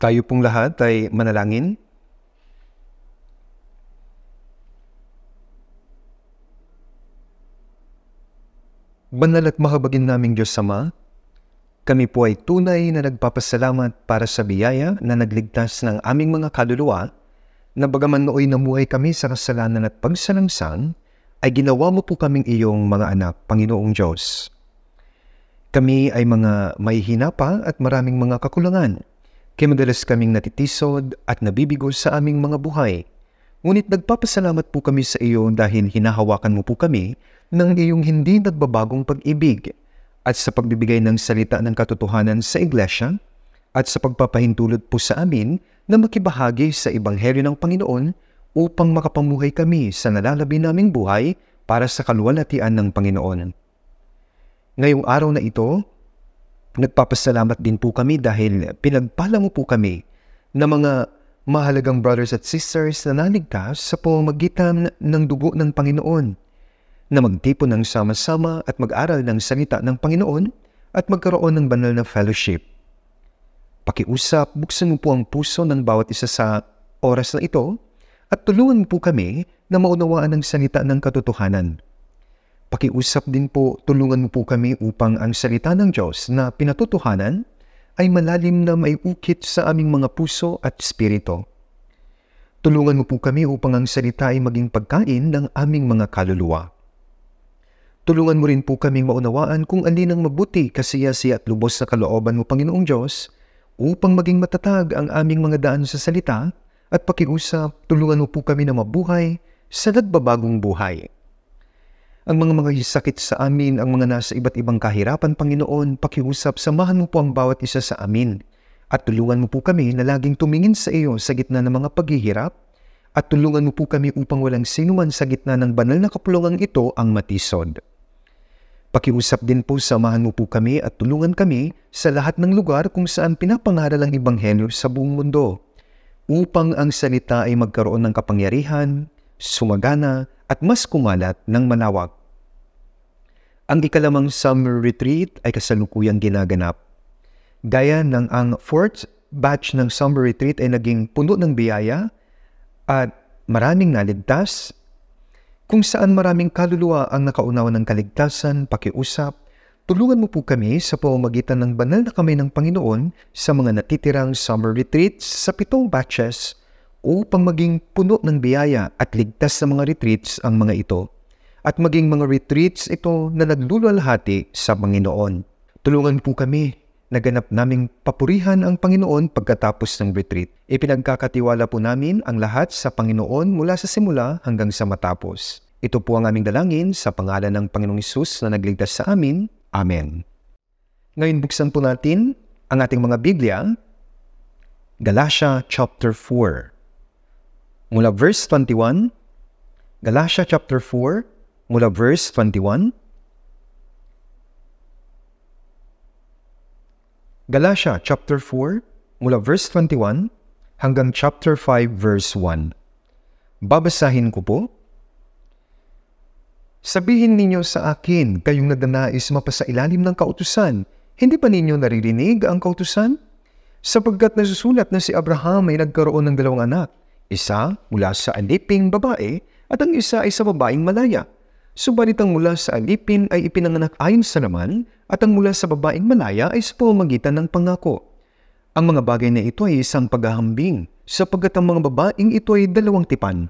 Tayo pong lahat ay manalangin. Banal at mahabagin naming Diyos Ama, kami po ay tunay na nagpapasalamat para sa biyaya na nagligtas ng aming mga kaluluwa na bagaman nooy namuhay kami sa kasalanan at pagsalangsang, ay ginawa mo po kaming iyong mga anak, Panginoong Diyos. Kami ay mga may hinapa at maraming mga kakulangan. Kaya madalas kaming natitisod at nabibigo sa aming mga buhay. Ngunit nagpapasalamat po kami sa iyo dahil hinahawakan mo po kami ng iyong hindi nagbabagong pag-ibig at sa pagbibigay ng salita ng katotohanan sa iglesia at sa pagpapahintulot po sa amin na makibahagi sa Ebanghelyo ng Panginoon upang makapamuhay kami sa nalalabi naming buhay para sa kaluwalhatian ng Panginoon. Ngayong araw na ito, Nagpapasalamat din po kami dahil pinagpala mo po kami na mga mahalagang brothers at sisters na naligtas sa pamagitan ng dugo ng Panginoon, na magtipon ng sama-sama at mag-aral ng salita ng Panginoon at magkaroon ng banal na fellowship. Pakiusap, buksan mo po ang puso ng bawat isa sa oras na ito at tulungan po kami na maunawaan ang salita ng katotohanan Pakiusap din po, tulungan mo po kami upang ang salita ng Diyos na pinatutuhanan ay malalim na may ukit sa aming mga puso at spirito. Tulungan mo po kami upang ang salita ay maging pagkain ng aming mga kaluluwa. Tulungan mo rin po kaming maunawaan kung alin ang mabuti, kasiyasi at lubos sa kalooban mo, Panginoong Diyos, upang maging matatag ang aming mga daan sa salita at pakiusap, tulungan mo po kami na mabuhay sa nagbabagong buhay ang mga mga sakit sa amin, ang mga nasa iba't ibang kahirapan, Panginoon, pakiusap, samahan mo po ang bawat isa sa amin. At tulungan mo po kami na laging tumingin sa iyo sa gitna ng mga paghihirap. At tulungan mo po kami upang walang sinuman sa gitna ng banal na kapulungang ito ang matisod. Pakiusap din po, samahan mo po kami at tulungan kami sa lahat ng lugar kung saan pinapangaral ang Ibanghelyo sa buong mundo upang ang salita ay magkaroon ng kapangyarihan, sumagana at mas kumalat ng manawag ang ikalamang summer retreat ay kasalukuyang ginaganap. Gaya ng ang fourth batch ng summer retreat ay naging puno ng biyaya at maraming naligtas, kung saan maraming kaluluwa ang nakaunawa ng kaligtasan, pakiusap, tulungan mo po kami sa pamamagitan ng banal na kamay ng Panginoon sa mga natitirang summer retreats sa pitong batches upang maging puno ng biyaya at ligtas sa mga retreats ang mga ito at maging mga retreats ito na nagdulwalhati sa Panginoon. Tulungan po kami. Naganap naming papurihan ang Panginoon pagkatapos ng retreat. Ipinagkakatiwala po namin ang lahat sa Panginoon mula sa simula hanggang sa matapos. Ito po ang aming dalangin sa pangalan ng Panginoong Isus na nagligtas sa amin. Amen. Ngayon buksan po natin ang ating mga Biblia. Galatia chapter 4. Mula verse 21, Galatia chapter 4, mula verse 21. Galatia chapter 4 mula verse 21 hanggang chapter 5 verse 1. Babasahin ko po. Sabihin ninyo sa akin, kayong nagnanais mapasailalim ng kautusan, hindi pa ninyo naririnig ang kautusan? Sapagkat nasusulat na si Abraham ay nagkaroon ng dalawang anak, isa mula sa aliping babae at ang isa ay sa babaeng malaya. Subalit ang mula sa alipin ay ipinanganak ayon sa laman at ang mula sa babaeng malaya ay sa pamamagitan ng pangako. Ang mga bagay na ito ay isang paghahambing sapagkat ang mga babaeng ito ay dalawang tipan.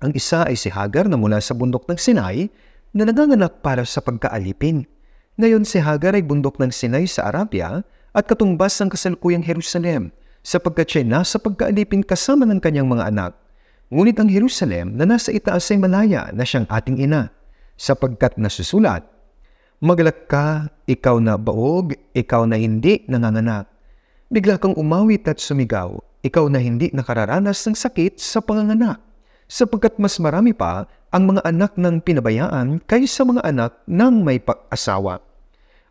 Ang isa ay si Hagar na mula sa bundok ng Sinai na naganganak para sa pagkaalipin. Ngayon si Hagar ay bundok ng Sinai sa Arabia at katumbas ng kasalukuyang Jerusalem sapagkat siya nasa pagkaalipin kasama ng kanyang mga anak. Ngunit ang Jerusalem na nasa itaas ay malaya na siyang ating ina sapagkat nasusulat, Maglak ka, ikaw na baog, ikaw na hindi nanganganak. Bigla kang umawit at sumigaw, ikaw na hindi nakararanas ng sakit sa panganganak, sapagkat mas marami pa ang mga anak ng pinabayaan kaysa mga anak ng may pag-asawa.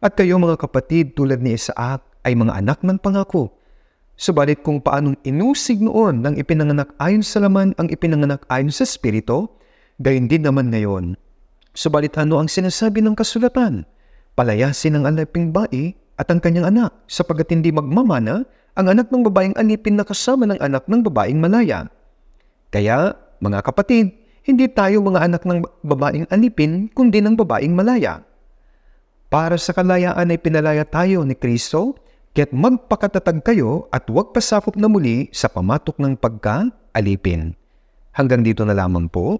At kayo mga kapatid tulad ni Isaac ay mga anak ng pangako. Subalit kung paanong inusig noon ng ipinanganak ayon sa laman ang ipinanganak ayon sa Espiritu, gayon din naman ngayon Subalit ano ang sinasabi ng kasulatan? Palayasin ang aliping bae at ang kanyang anak sapagat hindi magmamana ang anak ng babaeng alipin na kasama ng anak ng babaeng malaya. Kaya, mga kapatid, hindi tayo mga anak ng babaeng alipin kundi ng babaeng malaya. Para sa kalayaan ay pinalaya tayo ni Kristo, kaya't magpakatatag kayo at huwag pasakop na muli sa pamatok ng pagka-alipin. Hanggang dito na lamang po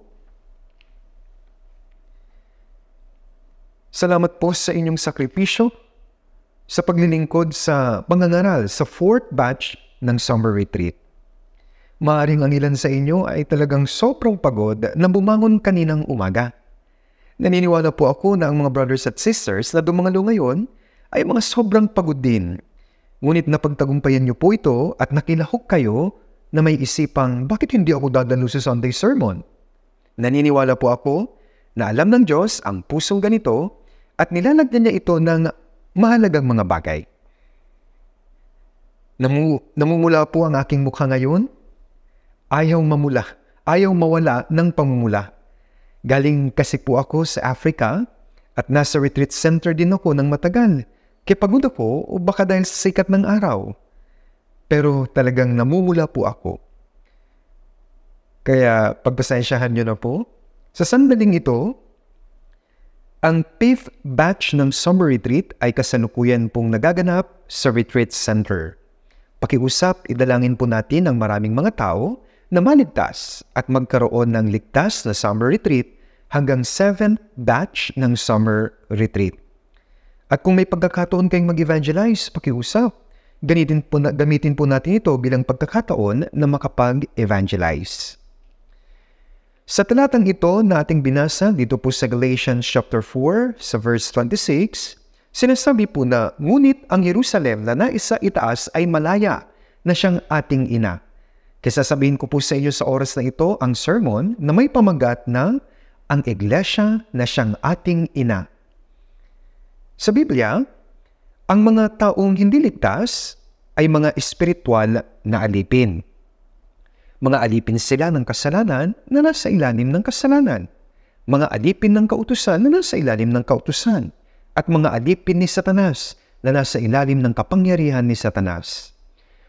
Salamat po sa inyong sakripisyo sa paglilingkod sa pangangaral sa fourth batch ng summer retreat. Maaring ang ilan sa inyo ay talagang sobrang pagod na bumangon kaninang umaga. Naniniwala po ako na ang mga brothers at sisters na dumangalo ngayon ay mga sobrang pagod din. Ngunit napagtagumpayan niyo po ito at nakilahok kayo na may isipang bakit hindi ako dadalo sa Sunday sermon? Naniniwala po ako na alam ng Diyos ang pusong ganito at nilalagyan niya ito ng mahalagang mga bagay. Namu, namumula po ang aking mukha ngayon? Ayaw mamula, ayaw mawala ng pamumula. Galing kasi po ako sa Africa at nasa retreat center din ako ng matagal. pagod ako o baka dahil sa sikat ng araw. Pero talagang namumula po ako. Kaya pagpasensyahan nyo na po sa sandaling ito, ang fifth batch ng summer retreat ay kasanukuyan pong nagaganap sa retreat center. Pakiusap, idalangin po natin ang maraming mga tao na maligtas at magkaroon ng ligtas na summer retreat hanggang 7th batch ng summer retreat. At kung may pagkakataon kayong mag-evangelize, pakiusap. Gamitin po, na, gamitin po natin ito bilang pagkakataon na makapag-evangelize. Sa talatang ito na ating binasa dito po sa Galatians chapter 4 sa verse 26, sinasabi po na ngunit ang Jerusalem na naisa itaas ay malaya na siyang ating ina. Kesa sabihin ko po sa inyo sa oras na ito ang sermon na may pamagat na ang iglesia na siyang ating ina. Sa Biblia, ang mga taong hindi ligtas ay mga espiritual na alipin. Mga alipin sila ng kasalanan na nasa ilalim ng kasalanan. Mga alipin ng kautusan na nasa ilalim ng kautusan. At mga alipin ni Satanas na nasa ilalim ng kapangyarihan ni Satanas.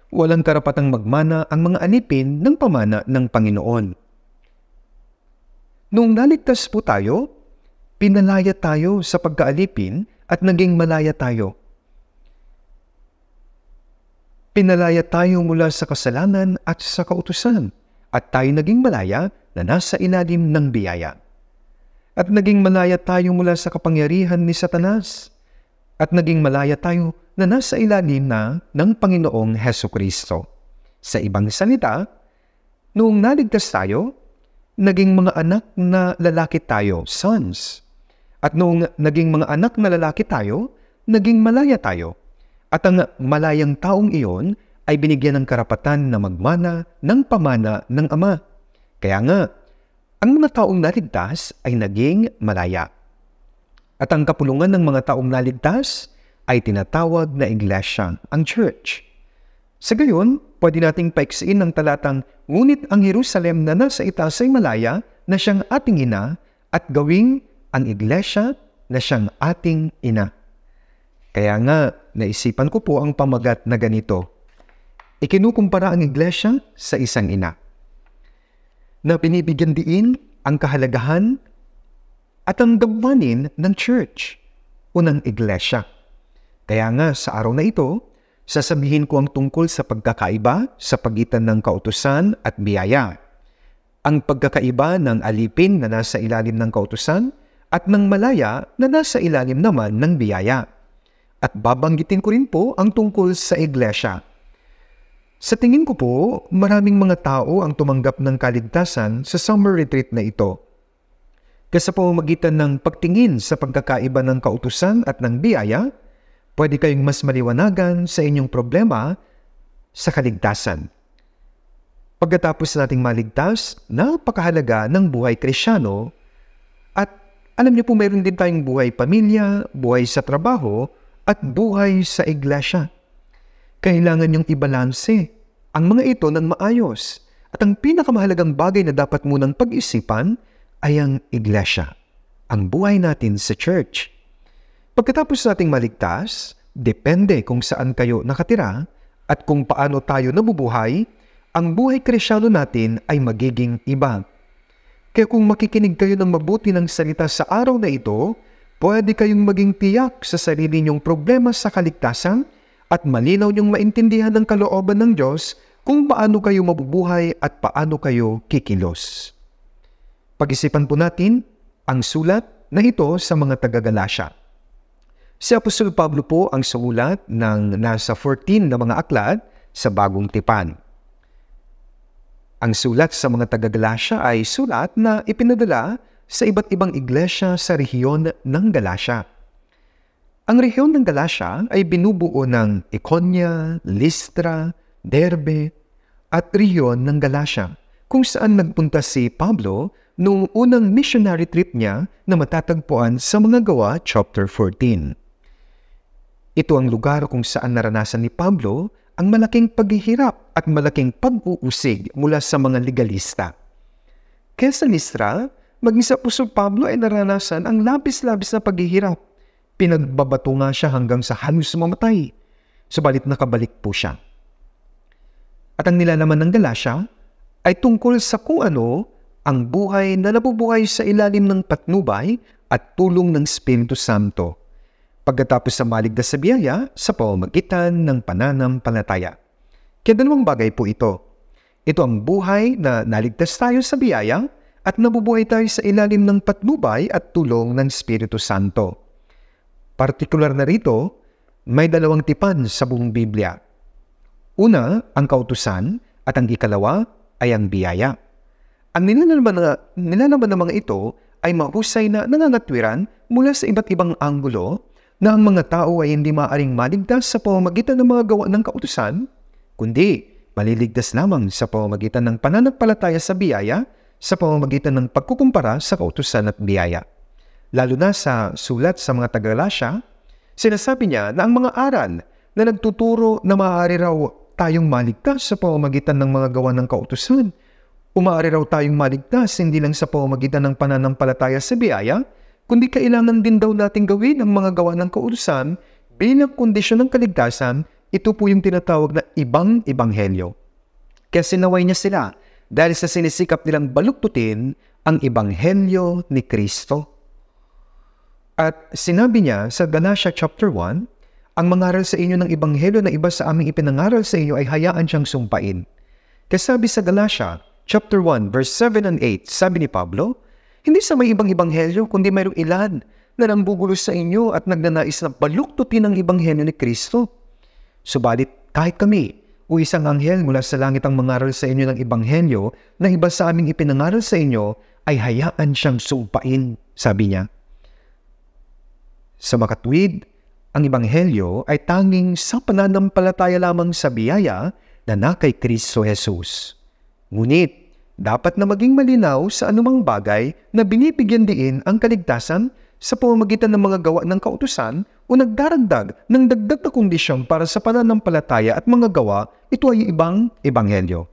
Walang karapatang magmana ang mga alipin ng pamana ng Panginoon. Nung naligtas po tayo, pinalaya tayo sa pagkaalipin at naging malaya tayo Pinalaya tayo mula sa kasalanan at sa kautusan at tayo naging malaya na nasa ilalim ng biyaya. At naging malaya tayo mula sa kapangyarihan ni Satanas. At naging malaya tayo na nasa ilalim na ng Panginoong Heso Kristo. Sa ibang salita, noong naligtas tayo, naging mga anak na lalaki tayo, sons. At noong naging mga anak na lalaki tayo, naging malaya tayo, at ang malayang taong iyon ay binigyan ng karapatan na magmana ng pamana ng ama. Kaya nga, ang mga taong naligtas ay naging malaya. At ang kapulungan ng mga taong naligtas ay tinatawag na iglesia, ang church. Sa gayon, pwede nating paiksiin ng talatang ngunit ang Jerusalem na nasa itaas ay malaya na siyang ating ina at gawing ang iglesia na siyang ating ina. Kaya nga, naisipan ko po ang pamagat na ganito. Ikinukumpara ang iglesia sa isang ina na binibigyan diin ang kahalagahan at ang damanin ng church o ng iglesia. Kaya nga sa araw na ito, sasabihin ko ang tungkol sa pagkakaiba sa pagitan ng kautusan at biyaya. Ang pagkakaiba ng alipin na nasa ilalim ng kautusan at ng malaya na nasa ilalim naman ng biyaya. At babanggitin ko rin po ang tungkol sa iglesia. Sa tingin ko po, maraming mga tao ang tumanggap ng kaligtasan sa summer retreat na ito. Kasi po magitan ng pagtingin sa pagkakaiba ng kautusan at ng biyaya, pwede kayong mas maliwanagan sa inyong problema sa kaligtasan. Pagkatapos nating maligtas, napakahalaga ng buhay krisyano at alam niyo po mayroon din tayong buhay pamilya, buhay sa trabaho at buhay sa iglesia. Kailangan niyang ibalanse ang mga ito ng maayos at ang pinakamahalagang bagay na dapat munang pag-isipan ay ang iglesia, ang buhay natin sa church. Pagkatapos nating maligtas, depende kung saan kayo nakatira at kung paano tayo nabubuhay, ang buhay krisyano natin ay magiging iba. Kaya kung makikinig kayo ng mabuti ng salita sa araw na ito, Pwede kayong maging tiyak sa sarili niyong problema sa kaligtasan at malinaw niyong maintindihan ang kalooban ng Diyos kung paano kayo mabubuhay at paano kayo kikilos. Pag-isipan po natin ang sulat na ito sa mga taga-Galasya. Si Apostol Pablo po ang sumulat ng nasa 14 na mga aklat sa Bagong Tipan. Ang sulat sa mga taga-Galasya ay sulat na ipinadala sa iba't ibang iglesia sa rehiyon ng Galacia. Ang rehiyon ng Galacia ay binubuo ng Iconia, Listra, Derbe at rehiyon ng Galacia kung saan nagpunta si Pablo noong unang missionary trip niya na matatagpuan sa mga gawa chapter 14. Ito ang lugar kung saan naranasan ni Pablo ang malaking paghihirap at malaking pag-uusig mula sa mga legalista. Kesa Listra, maging sa puso si Pablo ay naranasan ang labis-labis na paghihirap. Pinagbabato nga siya hanggang sa halos mamatay. Subalit nakabalik po siya. At ang nilalaman ng Galasya ay tungkol sa kung ano ang buhay na nabubuhay sa ilalim ng patnubay at tulong ng Espiritu Santo. Pagkatapos sa maligtas sa biyaya, sa pamamagitan ng pananampalataya. Kaya dalawang bagay po ito. Ito ang buhay na naligtas tayo sa biyayang at nabubuhay tayo sa ilalim ng patnubay at tulong ng Espiritu Santo. Partikular na rito, may dalawang tipan sa buong Biblia. Una, ang kautusan at ang ikalawa ay ang biyaya. Ang nilalaman, na, nilalaman ng mga ito ay mahusay na nangangatwiran mula sa iba't ibang anggulo na ang mga tao ay hindi maaring maligtas sa pamamagitan ng mga gawa ng kautusan, kundi maliligtas lamang sa pamamagitan ng pananampalataya sa biyaya sa pamamagitan ng pagkukumpara sa kautusan at biyaya. Lalo na sa sulat sa mga taga tagalasya, sinasabi niya na ang mga aral na nagtuturo na maaari raw tayong maligtas sa pamamagitan ng mga gawa ng kautusan, umaari raw tayong maligtas hindi lang sa pamamagitan ng pananampalataya sa biyaya, kundi kailangan din daw nating gawin ang mga gawa ng kautusan bilang kondisyon ng kaligtasan, ito po yung tinatawag na ibang ebanghelyo. Kasi naway niya sila dahil sa sinisikap nilang baluktutin ang ebanghelyo ni Kristo. At sinabi niya sa Galatia chapter 1, ang mangaral sa inyo ng ebanghelyo na iba sa aming ipinangaral sa inyo ay hayaan siyang sumpain. Kasabi sa Galatia chapter 1 verse 7 and 8, sabi ni Pablo, hindi sa may ibang ebanghelyo kundi mayroong ilan na nanggugulo sa inyo at nagnanais na baluktutin ang ebanghelyo ni Kristo. Subalit kahit kami o isang anghel mula sa langit ang mangaral sa inyo ng ibanghelyo na iba sa aming ipinangaral sa inyo, ay hayaan siyang sumpain, sabi niya. Sa makatwid, ang ibanghelyo ay tanging sa pananampalataya lamang sa biyaya na na kay Kristo Jesus. Ngunit, dapat na maging malinaw sa anumang bagay na binibigyan diin ang kaligtasan sa pamamagitan ng mga gawa ng kautusan o nagdaragdag ng dagdag na kondisyon para sa pananampalataya at mga gawa, ito ay ibang ebanghelyo.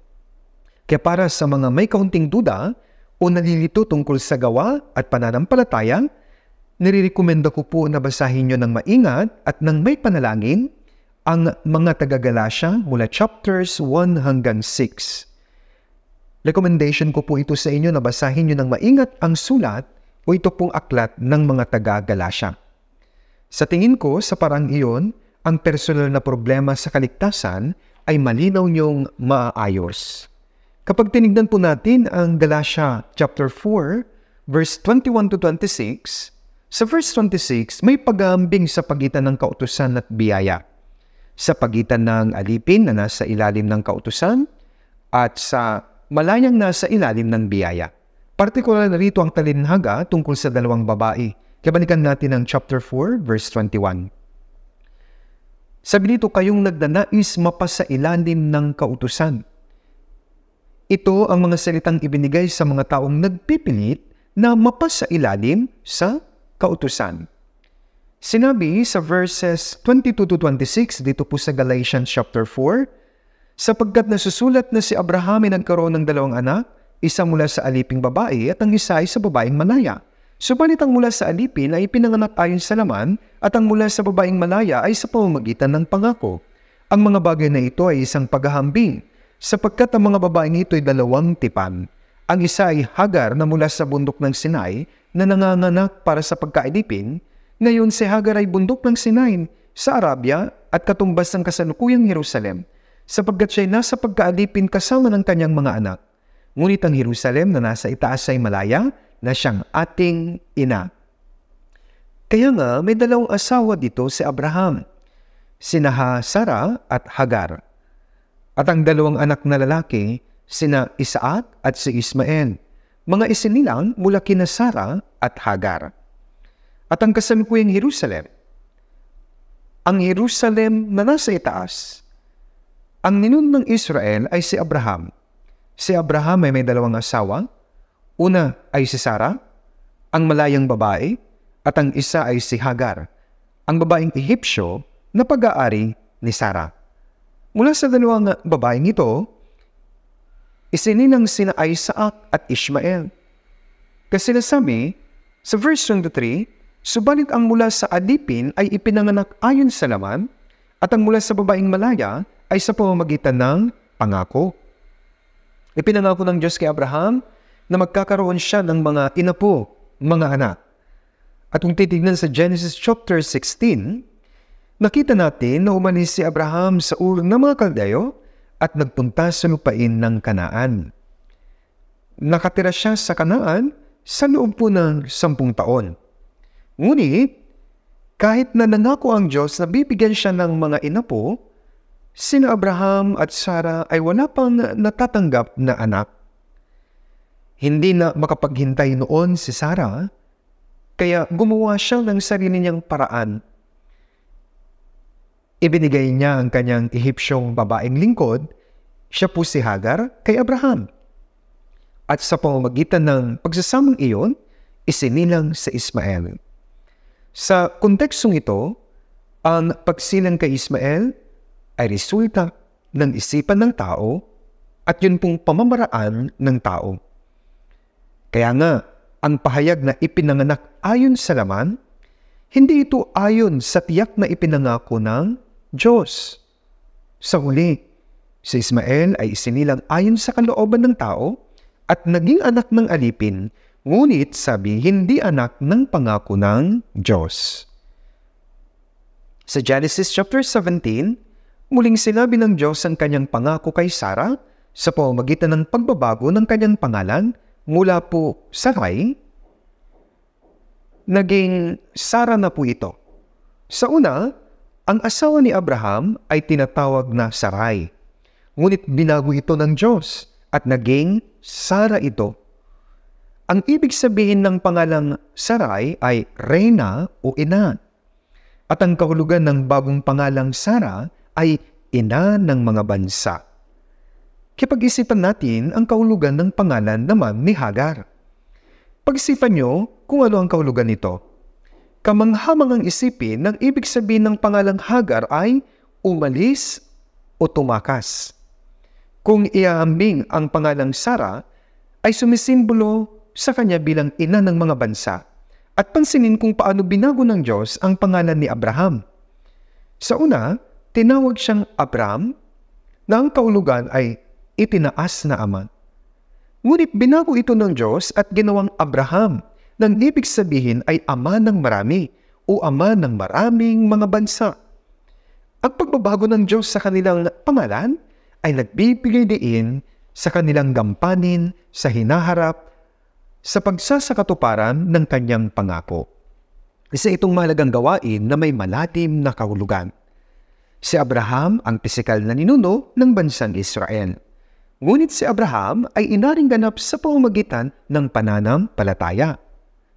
Kaya para sa mga may kaunting duda o nalilito tungkol sa gawa at pananampalataya, nirirekomenda ko po na basahin nyo ng maingat at ng may panalangin ang mga taga-Galasya mula chapters 1 hanggang 6. Recommendation ko po ito sa inyo na basahin nyo ng maingat ang sulat o ito pong aklat ng mga taga-Galasya. Sa tingin ko, sa parang iyon, ang personal na problema sa kaligtasan ay malinaw niyong maaayos. Kapag tinignan po natin ang Galatia chapter 4, verse 21 to 26, sa verse 26, may pag-aambing sa pagitan ng kautusan at biyaya. Sa pagitan ng alipin na nasa ilalim ng kautusan at sa malayang nasa ilalim ng biyaya. Partikular na rito ang talinhaga tungkol sa dalawang babae. Kaya natin ang chapter 4, verse 21. Sabi nito, kayong nagdanais mapasailalim ng kautusan. Ito ang mga salitang ibinigay sa mga taong nagpipilit na mapasailalim sa kautusan. Sinabi sa verses 22 to 26 dito po sa Galatians chapter 4, sapagkat nasusulat na si Abraham ay nagkaroon ng dalawang anak, isa mula sa aliping babae at ang isa ay sa babaeng malaya. Subalit ang mula sa alipin ay pinanganak ayon sa laman at ang mula sa babaeng malaya ay sa pamamagitan ng pangako. Ang mga bagay na ito ay isang paghahambing sapagkat ang mga babaeng ito ay dalawang tipan. Ang isa ay Hagar na mula sa bundok ng Sinai na nanganganak para sa pagkailipin. Ngayon si Hagar ay bundok ng Sinai sa Arabia at katumbas ng kasalukuyang Jerusalem sapagkat siya ay nasa pagkaalipin kasama ng kanyang mga anak. Ngunit ang Jerusalem na nasa itaas ay malaya na siyang ating ina. Kaya nga may dalawang asawa dito si Abraham, sina Sara at Hagar. At ang dalawang anak na lalaki, sina Isaak at si Ismael, mga isinilang mula kina Sara at Hagar. At ang kasalukuyang Jerusalem, ang Jerusalem na nasa itaas, ang ninun ng Israel ay si Abraham Si Abraham ay may dalawang asawa. Una ay si Sarah, ang malayang babae, at ang isa ay si Hagar, ang babaeng Ehipsyo na pag-aari ni Sarah. Mula sa dalawang babaeng ito, isininang sina Isaac at Ishmael. Kasi nasabi, sa verse 23, Subalit ang mula sa adipin ay ipinanganak ayon sa laman, at ang mula sa babaeng malaya ay sa pamamagitan ng pangako. Ipinangako ng Diyos kay Abraham na magkakaroon siya ng mga inapo, mga anak. At kung titignan sa Genesis chapter 16, nakita natin na umalis si Abraham sa ur ng mga kaldayo at nagpunta sa lupain ng Kanaan. Nakatira siya sa Kanaan sa loob po ng sampung taon. Ngunit, kahit na nangako ang Diyos na bibigyan siya ng mga inapo, sina Abraham at Sara ay wala pang natatanggap na anak. Hindi na makapaghintay noon si Sara, kaya gumawa siya ng sarili niyang paraan. Ibinigay niya ang kanyang Ehipsyong babaeng lingkod, siya po si Hagar kay Abraham. At sa pamamagitan ng pagsasamang iyon, isinilang sa Ismael. Sa kontekstong ito, ang pagsilang kay Ismael ay resulta ng isipan ng tao at yun pong pamamaraan ng tao. Kaya nga, ang pahayag na ipinanganak ayon sa laman, hindi ito ayon sa tiyak na ipinangako ng Diyos. Sa huli, si Ismael ay isinilang ayon sa kalooban ng tao at naging anak ng alipin, ngunit sabi hindi anak ng pangako ng Diyos. Sa Genesis chapter 17, Muling sinabi ng Diyos ang kanyang pangako kay Sarah sa pamamagitan ng pagbabago ng kanyang pangalan mula po Sarai, naging Sarah na po ito. Sa una, ang asawa ni Abraham ay tinatawag na Sarai. Ngunit binago ito ng Diyos at naging Sarah ito. Ang ibig sabihin ng pangalang Sarai ay Reyna o Ina. At ang kahulugan ng bagong pangalang Sarah ay ina ng mga bansa. Kipag-isipan natin ang kaulugan ng pangalan naman ni Hagar. Pag-isipan nyo kung ano ang kaulugan nito. Kamanghamangang isipin ng ibig sabihin ng pangalang Hagar ay umalis o tumakas. Kung iaambing ang pangalang Sara, ay sumisimbolo sa kanya bilang ina ng mga bansa at pansinin kung paano binago ng Diyos ang pangalan ni Abraham. Sa una, tinawag siyang Abram na ang kaulugan ay itinaas na ama. Ngunit binago ito ng Diyos at ginawang Abraham nang ibig sabihin ay ama ng marami o ama ng maraming mga bansa. Ang pagbabago ng Diyos sa kanilang pangalan ay nagbibigay diin sa kanilang gampanin sa hinaharap sa pagsasakatuparan ng kanyang pangako. Isa itong mahalagang gawain na may malalim na kahulugan. Si Abraham ang pisikal na ninuno ng bansang Israel. Ngunit si Abraham ay inaring ganap sa pamamagitan ng pananampalataya.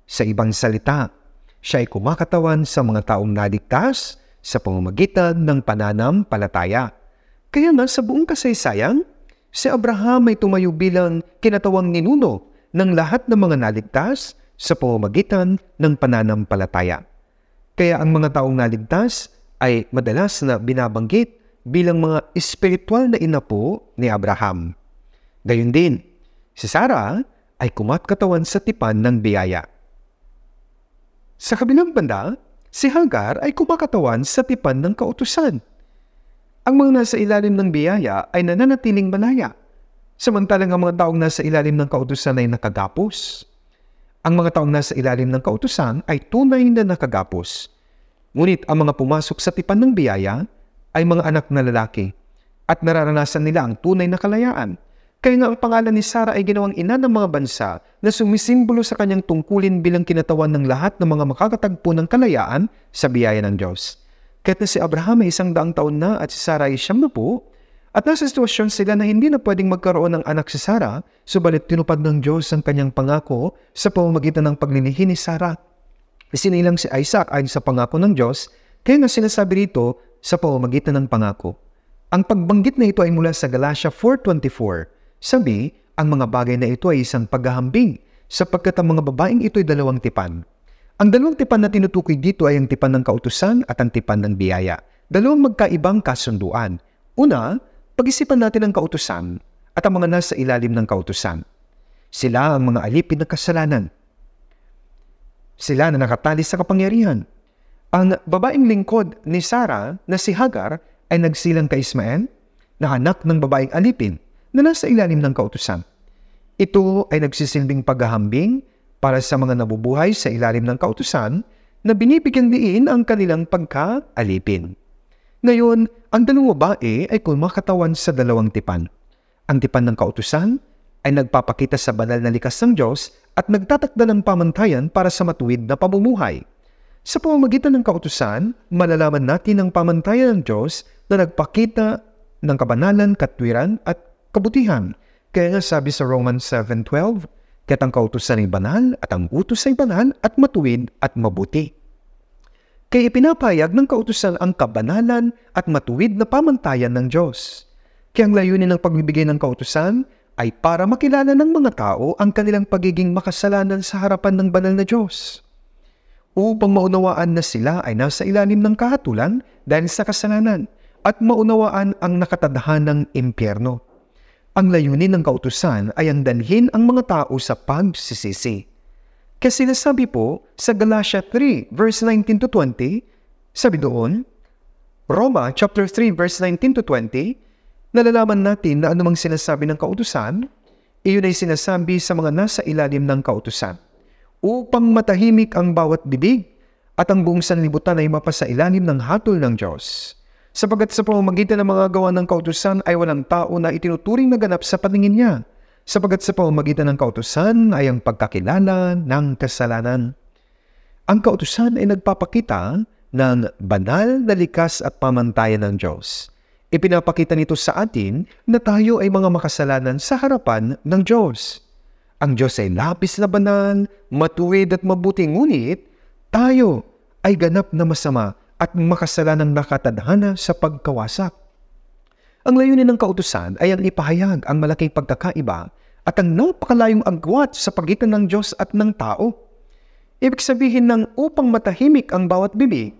Sa ibang salita, siya ay kumakatawan sa mga taong naligtas sa pamamagitan ng pananampalataya. Kaya nga sa buong kasaysayan, si Abraham ay tumayo bilang kinatawang ninuno ng lahat ng mga naligtas sa pamamagitan ng pananampalataya. Kaya ang mga taong naligtas ay madalas na binabanggit bilang mga espiritual na ina po ni Abraham. Gayun din, si Sarah ay kumatkatawan sa tipan ng biyaya. Sa kabilang banda, si Hagar ay kumakatawan sa tipan ng kautusan. Ang mga nasa ilalim ng biyaya ay nananatiling malaya, samantalang ang mga taong nasa ilalim ng kautusan ay nakagapos. Ang mga taong nasa ilalim ng kautusan ay tunay na nakagapos Ngunit ang mga pumasok sa tipan ng biyaya ay mga anak na lalaki at nararanasan nila ang tunay na kalayaan. Kaya nga ang pangalan ni Sarah ay ginawang ina ng mga bansa na sumisimbolo sa kanyang tungkulin bilang kinatawan ng lahat ng mga makakatagpo ng kalayaan sa biyaya ng Diyos. Kahit na si Abraham ay isang daang taon na at si Sarah ay siyam na po, at nasa sitwasyon sila na hindi na pwedeng magkaroon ng anak si Sarah, subalit tinupad ng Diyos ang kanyang pangako sa pamamagitan ng paglilihi ni Sarah Isinilang si Isaac ayon sa pangako ng Diyos, kaya nga sinasabi rito sa pamamagitan ng pangako. Ang pagbanggit na ito ay mula sa Galatia 4.24. Sabi, ang mga bagay na ito ay isang paghahambing sapagkat ang mga babaeng ito ay dalawang tipan. Ang dalawang tipan na tinutukoy dito ay ang tipan ng kautusan at ang tipan ng biyaya. Dalawang magkaibang kasunduan. Una, pag-isipan natin ang kautusan at ang mga nasa ilalim ng kautusan. Sila ang mga alipin ng kasalanan sila na nakatali sa kapangyarihan. Ang babaeng lingkod ni Sarah na si Hagar ay nagsilang kay Ismael na anak ng babaeng alipin na nasa ilalim ng kautusan. Ito ay nagsisilbing paghahambing para sa mga nabubuhay sa ilalim ng kautusan na binibigyan diin ang kanilang pagkaalipin. Ngayon, ang dalawang babae ay kumakatawan sa dalawang tipan. Ang tipan ng kautusan ay nagpapakita sa banal na likas ng Diyos at nagtatakda ng pamantayan para sa matuwid na pamumuhay. Sa pamamagitan ng kautusan, malalaman natin ang pamantayan ng Diyos na nagpakita ng kabanalan, katwiran at kabutihan. Kaya nga sabi sa Romans 7.12, Kaya't ang kautusan ay banal at ang utos ay banal at matuwid at mabuti. Kaya ipinapayag ng kautusan ang kabanalan at matuwid na pamantayan ng Diyos. Kaya ang layunin ng pagbibigay ng kautusan ay para makilala ng mga tao ang kanilang pagiging makasalanan sa harapan ng banal na Diyos. Upang maunawaan na sila ay nasa ilalim ng kahatulan dahil sa kasalanan at maunawaan ang nakatadhan ng impyerno. Ang layunin ng kautusan ay ang dalhin ang mga tao sa pagsisisi. Kasi nasabi po sa Galatia 3 verse 19 to 20, sabi doon, Roma chapter 3 verse 19 to 20, nalalaman natin na anumang sinasabi ng kautusan, iyon ay sinasabi sa mga nasa ilalim ng kautusan. Upang matahimik ang bawat bibig at ang buong sanlibutan ay mapasailalim ng hatol ng Diyos. Sapagat sa pamamagitan ng mga gawa ng kautusan ay walang tao na itinuturing na ganap sa paningin niya. Sapagat sa pamamagitan ng kautusan ay ang pagkakilala ng kasalanan. Ang kautusan ay nagpapakita ng banal na likas at pamantayan ng Diyos Ipinapakita nito sa atin na tayo ay mga makasalanan sa harapan ng Diyos. Ang Diyos ay lapis na banal, matuwid at mabuti, ngunit tayo ay ganap na masama at makasalanang nakatadhana sa pagkawasak. Ang layunin ng kautusan ay ang ipahayag ang malaking pagkakaiba at ang napakalayong agwat sa pagitan ng Diyos at ng tao. Ibig sabihin ng upang matahimik ang bawat bibig,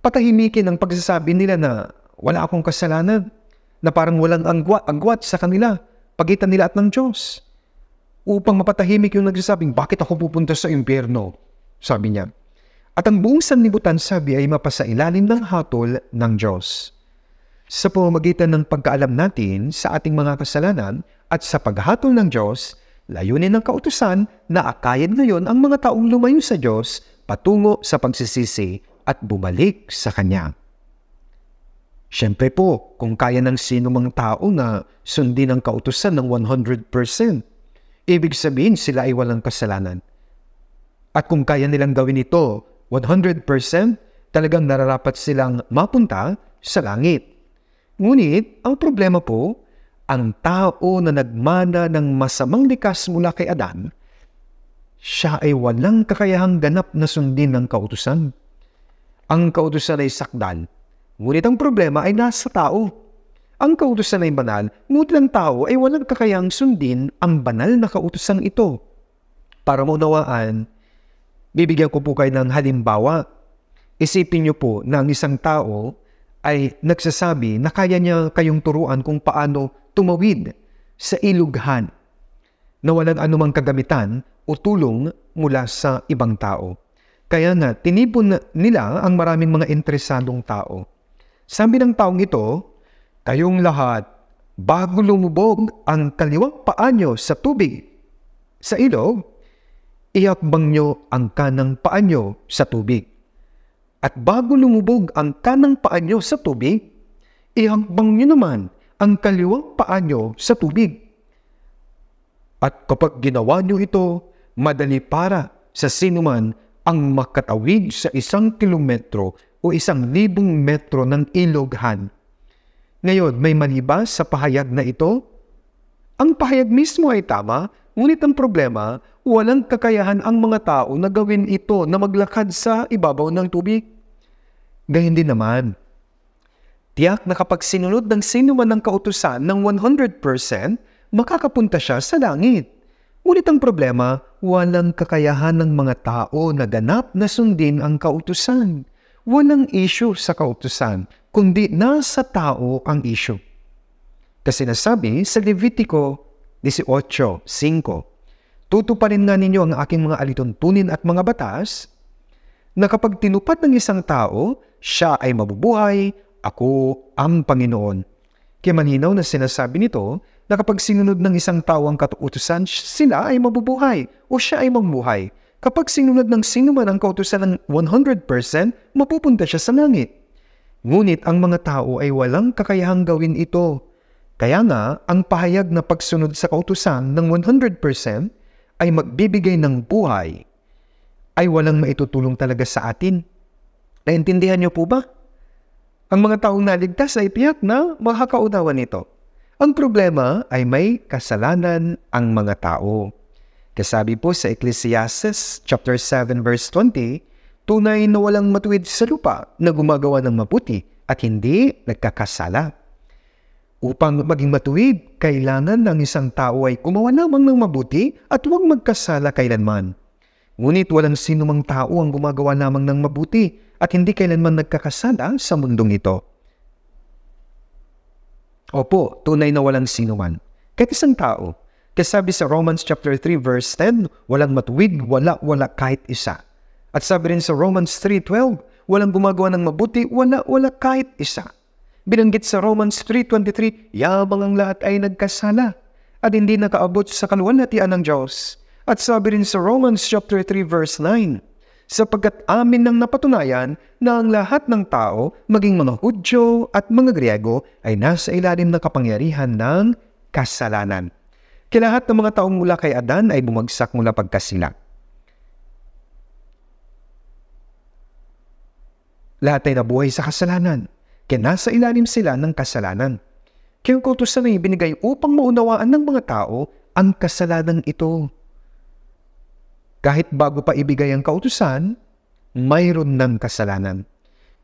patahimikin ang pagsasabi nila na wala akong kasalanan, na parang walang angwa, agwat sa kanila, pagitan nila at ng Diyos. Upang mapatahimik yung nagsasabing, bakit ako pupunta sa impyerno? Sabi niya. At ang buong sanlibutan sabi ay mapasailalim ng hatol ng Diyos. Sa pamamagitan ng pagkaalam natin sa ating mga kasalanan at sa paghatol ng Diyos, layunin ng kautusan na akayad ngayon ang mga taong lumayo sa Diyos patungo sa pagsisisi at bumalik sa Kanya. Siyempre po, kung kaya ng sino mang tao na sundin ang kautusan ng 100%, ibig sabihin sila ay walang kasalanan. At kung kaya nilang gawin ito 100%, talagang nararapat silang mapunta sa langit. Ngunit, ang problema po, ang tao na nagmana ng masamang likas mula kay Adan, siya ay walang kakayahang ganap na sundin ng kautusan. Ang kautusan ay sakdal Ngunit ang problema ay nasa tao. Ang kautusan ay banal, ngunit ang tao ay walang kakayang sundin ang banal na kautusan ito. Para maunawaan, bibigyan ko po kayo ng halimbawa. Isipin niyo po na ang isang tao ay nagsasabi na kaya niya kayong turuan kung paano tumawid sa ilughan na walang anumang kagamitan o tulong mula sa ibang tao. Kaya na tinipon nila ang maraming mga interesadong tao sabi ng taong ito, kayong lahat, bago lumubog ang kaliwang paanyo sa tubig, sa ilog, iakbang nyo ang kanang paanyo sa tubig. At bago lumubog ang kanang paanyo sa tubig, iakbang nyo naman ang kaliwang paanyo sa tubig. At kapag ginawa nyo ito, madali para sa sinuman ang makatawid sa isang kilometro o isang libong metro ng iloghan. Ngayon, may mali sa pahayag na ito? Ang pahayag mismo ay tama, ngunit ang problema, walang kakayahan ang mga tao na gawin ito na maglakad sa ibabaw ng tubig. Gayun din naman, tiyak na kapag sinunod ng sino man ang kautusan ng 100%, makakapunta siya sa langit. Ngunit ang problema, walang kakayahan ng mga tao na ganap na sundin ang kautusan walang issue sa kautusan, kundi nasa tao ang issue. Kasi nasabi sa Levitico 18.5, Tutuparin nga ninyo ang aking mga alituntunin at mga batas, na kapag tinupad ng isang tao, siya ay mabubuhay, ako ang Panginoon. Kaya maninaw na sinasabi nito na kapag sinunod ng isang tao ang katuutusan, sila ay mabubuhay o siya ay mamuhay. Kapag sinunod ng sino man ang kautusan ng 100%, mapupunta siya sa langit. Ngunit ang mga tao ay walang kakayahang gawin ito. Kaya nga, ang pahayag na pagsunod sa kautusan ng 100% ay magbibigay ng buhay ay walang maitutulong talaga sa atin. Naintindihan niyo po ba? Ang mga taong naligtas ay tiyak na makakaunawa nito. Ang problema ay may kasalanan ang mga tao. Kasabi po sa Ecclesiastes chapter 7 verse 20, tunay na walang matuwid sa lupa na gumagawa ng maputi at hindi nagkakasala. Upang maging matuwid, kailangan ng isang tao ay gumawa lamang ng mabuti at huwag magkasala kailanman. Ngunit walang sinumang tao ang gumagawa lamang ng mabuti at hindi kailanman nagkakasala sa mundong ito. Opo, tunay na walang sinuman. Kahit isang tao kasi sabi sa Romans chapter 3 verse 10, walang matuwid, wala, wala kahit isa. At sabi rin sa Romans 3.12, walang gumagawa ng mabuti, wala, wala kahit isa. Binanggit sa Romans 3.23, yabang ang lahat ay nagkasala at hindi nakaabot sa kaluwalhatian ng Diyos. At sabi rin sa Romans chapter 3 verse 9, sapagkat amin nang napatunayan na ang lahat ng tao, maging mga Hudyo at mga Griego, ay nasa ilalim ng kapangyarihan ng kasalanan. Kaya lahat ng mga taong mula kay Adan ay bumagsak mula pagkasila. Lahat ay nabuhay sa kasalanan, kaya nasa ilalim sila ng kasalanan. Kaya ang kautosan ay binigay upang maunawaan ng mga tao ang kasalanan ito. Kahit bago pa ibigay ang kautusan, mayroon ng kasalanan.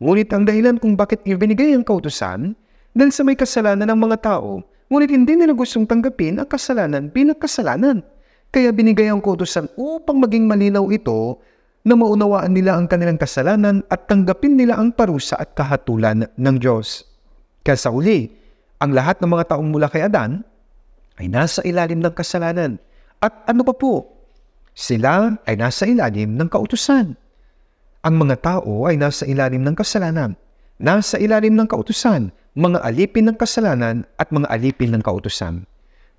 Ngunit ang dahilan kung bakit ibinigay ang kautusan, dahil sa may kasalanan ng mga tao, Ngunit hindi nila gustong tanggapin ang kasalanan bilang Kaya binigay ang kutusan upang maging malinaw ito na maunawaan nila ang kanilang kasalanan at tanggapin nila ang parusa at kahatulan ng Diyos. Kaya sa uli, ang lahat ng mga taong mula kay Adan ay nasa ilalim ng kasalanan. At ano pa po? Sila ay nasa ilalim ng kautusan. Ang mga tao ay nasa ilalim ng kasalanan nasa ilalim ng kautusan, mga alipin ng kasalanan at mga alipin ng kautusan.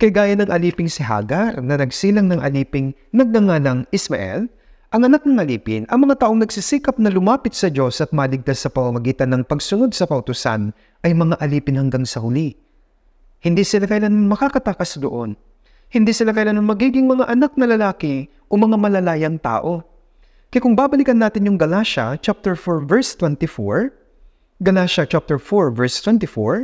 Kay gaya ng aliping si Hagar na nagsilang ng aliping nagnanganang Ismael, ang anak ng alipin, ang mga taong nagsisikap na lumapit sa Diyos at maligtas sa pamamagitan ng pagsunod sa kautusan ay mga alipin hanggang sa huli. Hindi sila kailan makakatakas doon. Hindi sila kailan magiging mga anak na lalaki o mga malalayang tao. Kaya kung babalikan natin yung Galatia chapter 4 verse 24, Galatia chapter 4 verse 24,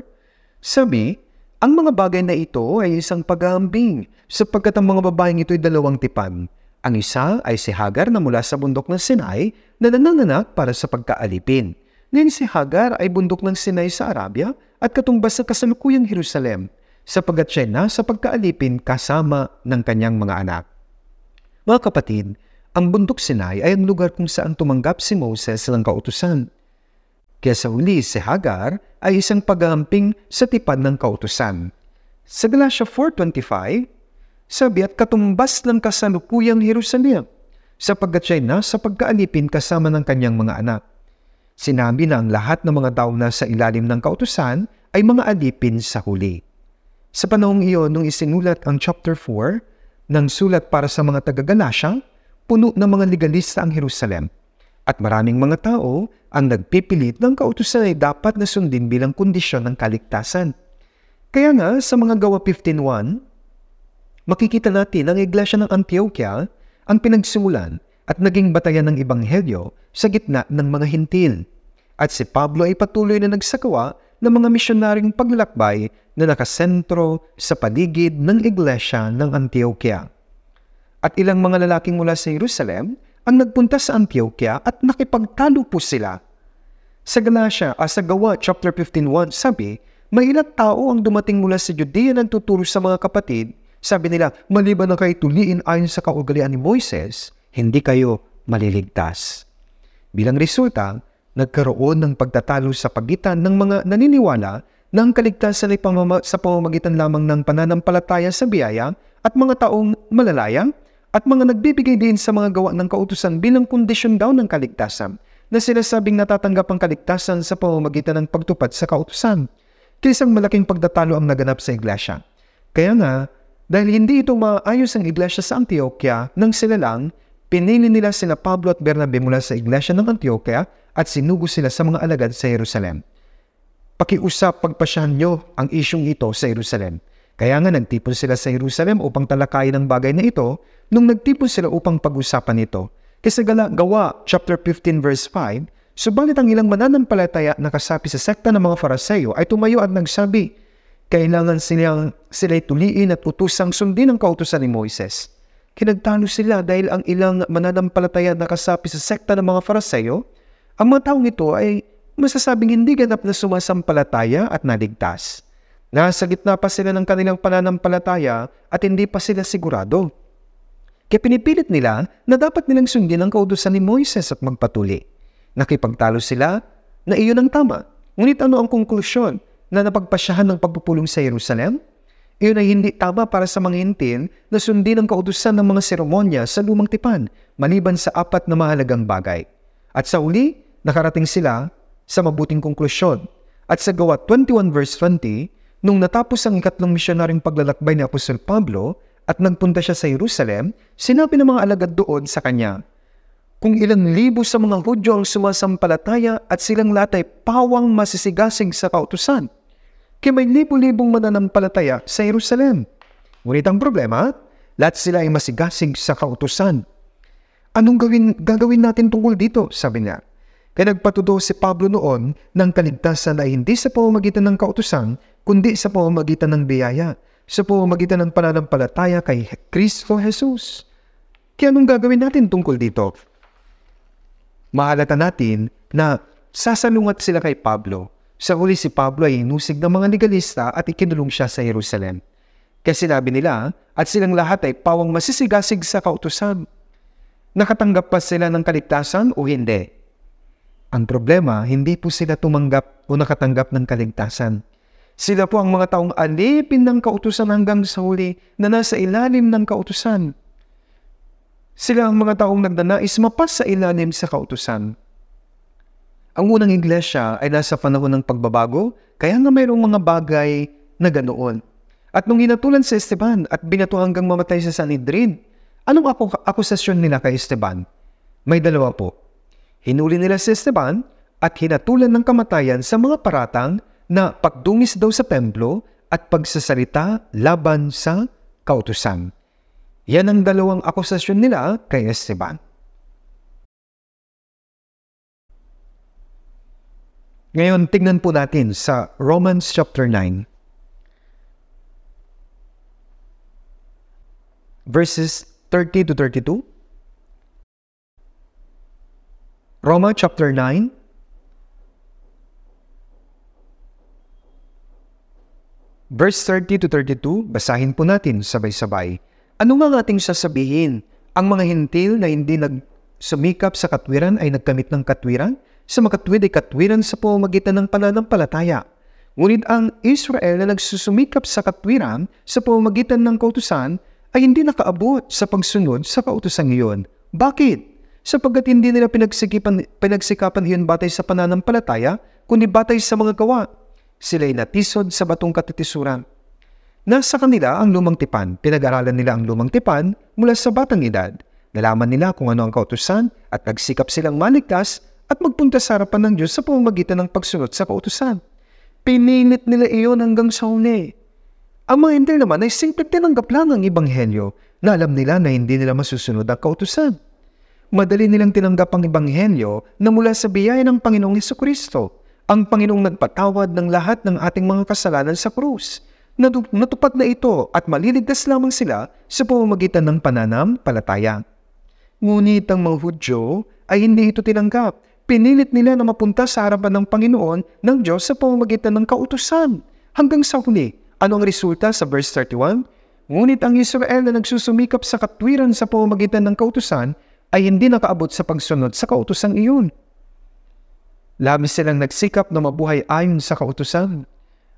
sabi, ang mga bagay na ito ay isang paghahambing sapagkat ang mga babaeng ito ay dalawang tipan. Ang isa ay si Hagar na mula sa bundok ng Sinai na nananganak para sa pagkaalipin. Ngayon si Hagar ay bundok ng Sinai sa Arabia at katumbas sa kasalukuyang Jerusalem sapagat siya na sa pagkaalipin kasama ng kanyang mga anak. Mga kapatid, ang bundok Sinai ay ang lugar kung saan tumanggap si Moses ng kautusan kaya sa uli si Hagar ay isang paghahamping sa tipad ng kautusan. Sa Galatia 4.25, sabi at katumbas ng kasalukuyang Jerusalem, sapagkat siya'y sa pagkaalipin kasama ng kanyang mga anak. Sinabi na ang lahat ng mga tao na sa ilalim ng kautusan ay mga alipin sa huli. Sa panahong iyon, nung isinulat ang chapter 4 ng sulat para sa mga taga-Galasya, puno ng mga legalista ang Jerusalem at maraming mga tao ang nagpipilit ng kautusan ay dapat na sundin bilang kondisyon ng kaligtasan. Kaya nga sa mga gawa 15.1, makikita natin ang iglesia ng Antioquia ang pinagsimulan at naging batayan ng Ebanghelyo sa gitna ng mga hintil. At si Pablo ay patuloy na nagsagawa ng mga misyonaring paglakbay na nakasentro sa paligid ng iglesia ng Antioquia. At ilang mga lalaking mula sa Jerusalem ang nagpunta sa Antioquia at nakipagtalo po sila. Sa Galatia, as ah, sa Gawa chapter 15:1, sabi, may ilang tao ang dumating mula sa Judea ng tuturo sa mga kapatid. Sabi nila, maliban na kayo tuliin ayon sa kaugalian ni Moises, hindi kayo maliligtas. Bilang resulta, nagkaroon ng pagtatalo sa pagitan ng mga naniniwala ng kaligtasan ay pamama- sa pamamagitan lamang ng pananampalataya sa biyaya at mga taong malalayang at mga nagbibigay din sa mga gawa ng kautusan bilang kondisyon daw ng kaligtasan na sinasabing natatanggap ang kaligtasan sa pamamagitan ng pagtupad sa kautusan. Kisang malaking pagdatalo ang naganap sa iglesia. Kaya nga, dahil hindi ito maayos ang iglesia sa Antioquia nang sila lang, pinili nila sila Pablo at Bernabe mula sa iglesia ng Antioquia at sinugo sila sa mga alagad sa Jerusalem. Pakiusap pagpasyahan nyo ang isyong ito sa Jerusalem. Kaya nga nagtipon sila sa Jerusalem upang talakayin ang bagay na ito nung nagtipon sila upang pag-usapan ito. Kasi gala, gawa chapter 15 verse 5, subalit ang ilang mananampalataya na kasapi sa sekta ng mga Fariseo ay tumayo at nagsabi, kailangan silang sila tuliin at utusang sundin ang kautusan ni Moises. Kinagtalo sila dahil ang ilang mananampalataya na kasapi sa sekta ng mga Fariseo, ang mga taong ito ay masasabing hindi ganap na sumasampalataya at naligtas. Nasa gitna pa sila ng kanilang pananampalataya at hindi pa sila sigurado. Kaya pinipilit nila na dapat nilang sundin ang kaudosan ni Moises at magpatuli. Nakipagtalo sila na iyon ang tama. Ngunit ano ang konklusyon na napagpasyahan ng pagpupulong sa Jerusalem? Iyon ay hindi tama para sa mga hintin na sundin ang kautusan ng mga seremonya sa lumang tipan maliban sa apat na mahalagang bagay. At sa uli, nakarating sila sa mabuting konklusyon. At sa gawa 21 verse 20, Nung natapos ang ikatlong misyonaring paglalakbay ni Apostol Pablo at nagpunta siya sa Jerusalem, sinabi ng mga alagad doon sa kanya, Kung ilang libo sa mga Hudyo ang sumasampalataya at silang lahat ay pawang masisigasig sa kautusan, kaya may libo-libong mananampalataya sa Jerusalem. Ngunit ang problema, lahat sila ay masigasig sa kautusan. Anong gawin, gagawin natin tungkol dito? Sabi niya. Kaya Pinagpatudo si Pablo noon ng kaligtasan ay hindi sa pamamagitan ng kautusan, kundi sa pamamagitan ng biyaya, sa pamamagitan ng pananampalataya kay Kristo Jesus. Kaya anong gagawin natin tungkol dito? Mahalata natin na sasalungat sila kay Pablo. Sa huli si Pablo ay inusig ng mga legalista at ikinulong siya sa Jerusalem. Kasi sinabi nila at silang lahat ay pawang masisigasig sa kautusan. Nakatanggap pa sila ng kaligtasan o hindi? Ang problema, hindi po sila tumanggap o nakatanggap ng kaligtasan. Sila po ang mga taong alipin ng kautusan hanggang sa huli na nasa ilalim ng kautusan. Sila ang mga taong nagdanais mapas sa ilalim sa kautusan. Ang unang iglesia ay nasa panahon ng pagbabago, kaya nga mayroong mga bagay na ganoon. At nung hinatulan si Esteban at binato hanggang mamatay sa Sanhedrin, anong akusasyon nila kay Esteban? May dalawa po. Hinuli nila si Esteban at hinatulan ng kamatayan sa mga paratang na pagdungis daw sa templo at pagsasalita laban sa kautusan. Yan ang dalawang akusasyon nila kay Esteban. Ngayon, tignan po natin sa Romans chapter 9. Verses 30 to 32 Roma chapter 9. Verse 30 to 32, basahin po natin sabay-sabay. Ano mga ating sasabihin? Ang mga hintil na hindi nagsumikap sa katwiran ay nagkamit ng katwiran? Sa makatwid ay katwiran sa pamamagitan ng pananampalataya. Ngunit ang Israel na nagsusumikap sa katwiran sa pamamagitan ng kautusan ay hindi nakaabot sa pagsunod sa kautusan iyon. Bakit? sapagkat hindi nila pinagsikapan, pinagsikapan iyon batay sa pananampalataya, kundi batay sa mga gawa. Sila'y natisod sa batong katitisuran. Nasa kanila ang lumang tipan, pinag-aralan nila ang lumang tipan mula sa batang edad. Nalaman nila kung ano ang kautusan at nagsikap silang maligtas at magpunta sa harapan ng Diyos sa pamamagitan ng pagsunod sa kautusan. Pinilit nila iyon hanggang sa huli. Ang mga Inter naman ay simple tinanggap lang ang Ibanghelyo na alam nila na hindi nila masusunod ang kautusan madali nilang tinanggap ang Ebanghelyo na mula sa biyaya ng Panginoong Heso Kristo, ang Panginoong nagpatawad ng lahat ng ating mga kasalanan sa krus. Natupad na ito at maliligtas lamang sila sa pamamagitan ng pananampalataya. Ngunit ang mga Hudyo ay hindi ito tinanggap. Pinilit nila na mapunta sa harapan ng Panginoon ng Diyos sa pamamagitan ng kautusan. Hanggang sa huli, ano ang resulta sa verse 31? Ngunit ang Israel na nagsusumikap sa katwiran sa pamamagitan ng kautusan ay hindi nakaabot sa pagsunod sa kautosang iyon. Labis silang nagsikap na mabuhay ayon sa kautusan.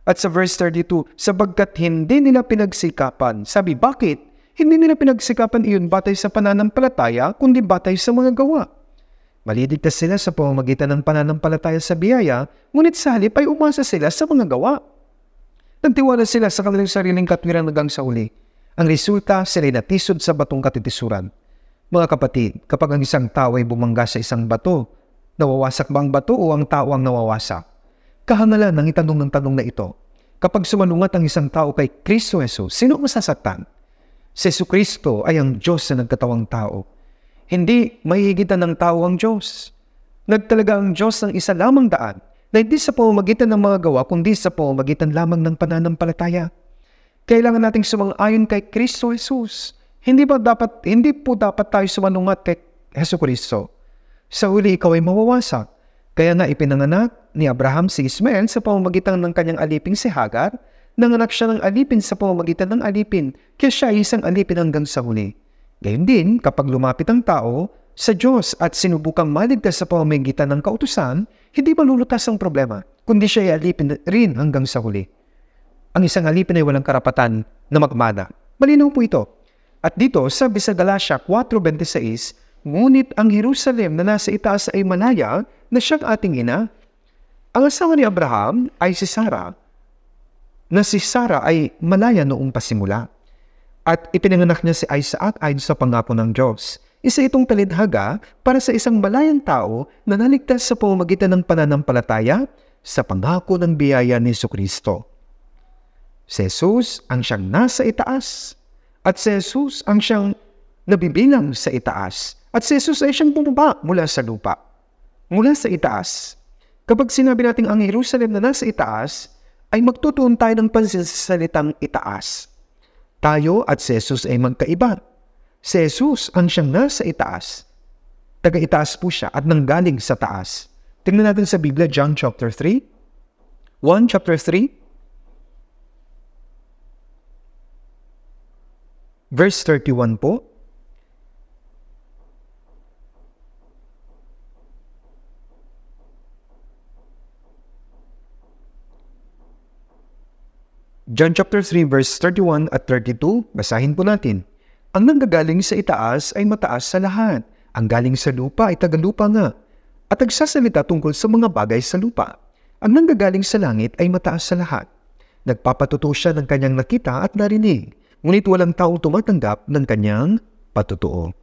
At sa verse 32, sabagkat hindi nila pinagsikapan, sabi bakit? Hindi nila pinagsikapan iyon batay sa pananampalataya, kundi batay sa mga gawa. Maliligtas sila sa pamamagitan ng pananampalataya sa biyaya, ngunit sa halip ay umasa sila sa mga gawa. Nagtiwala sila sa kanilang sariling katwiran hanggang sa uli. Ang resulta, sila'y natisod sa batong katitisuran. Mga kapatid, kapag ang isang tao ay bumangga sa isang bato, nawawasak ba ang bato o ang tao ang nawawasak? Kahangalan ang itanong ng tanong na ito. Kapag sumalungat ang isang tao kay Kristo Jesus, sino ang masasaktan? Si Yesu Kristo ay ang Diyos na nagkatawang tao. Hindi mahihigitan ng tao ang Diyos. Nagtalaga ang Diyos ng isa lamang daan na hindi sa pamamagitan ng mga gawa kundi sa pamamagitan lamang ng pananampalataya. Kailangan nating sumang-ayon kay Kristo Jesus hindi ba dapat, hindi po dapat tayo sumanungat kay Heso Kristo. Sa huli, ikaw ay mawawasak. Kaya nga ipinanganak ni Abraham si Ismael sa pamamagitan ng kanyang aliping si Hagar, nanganak siya ng alipin sa pamamagitan ng alipin, kaya siya ay isang alipin hanggang sa huli. Gayun din, kapag lumapit ang tao sa Diyos at sinubukang maligtas sa pamamagitan ng kautusan, hindi malulutas ang problema, kundi siya ay alipin rin hanggang sa huli. Ang isang alipin ay walang karapatan na magmana. Malinaw po ito. At dito, sabi sa Galatia 4.26, Ngunit ang Jerusalem na nasa itaas ay manaya na siyang ating ina. Ang asawa ni Abraham ay si Sarah, na si Sarah ay malaya noong pasimula. At ipinanganak niya si Isaac ayon sa pangako ng Diyos. Isa itong talidhaga para sa isang malayang tao na naligtas sa pamamagitan ng pananampalataya sa pangako ng biyaya ni Kristo. Si Jesus ang siyang nasa itaas at si Jesus ang siyang nabibilang sa itaas. At si Jesus ay siyang bumaba mula sa lupa. Mula sa itaas. Kapag sinabi natin ang Jerusalem na nasa itaas, ay magtutuon tayo ng pansin sa salitang itaas. Tayo at si Jesus ay magkaiba. Si Jesus ang siyang nasa itaas. Taga-itaas po siya at nanggaling sa taas. Tingnan natin sa Biblia, John chapter 3. 1 chapter 3, Verse 31 po, John chapter 3 verse 31 at 32, basahin po natin. Ang nanggagaling sa itaas ay mataas sa lahat. Ang galing sa lupa ay tagalupa nga. At nagsasalita tungkol sa mga bagay sa lupa. Ang nanggagaling sa langit ay mataas sa lahat. Nagpapatuto siya ng kanyang nakita at narinig ngunit walang taong tumatanggap ng kanyang patutuo.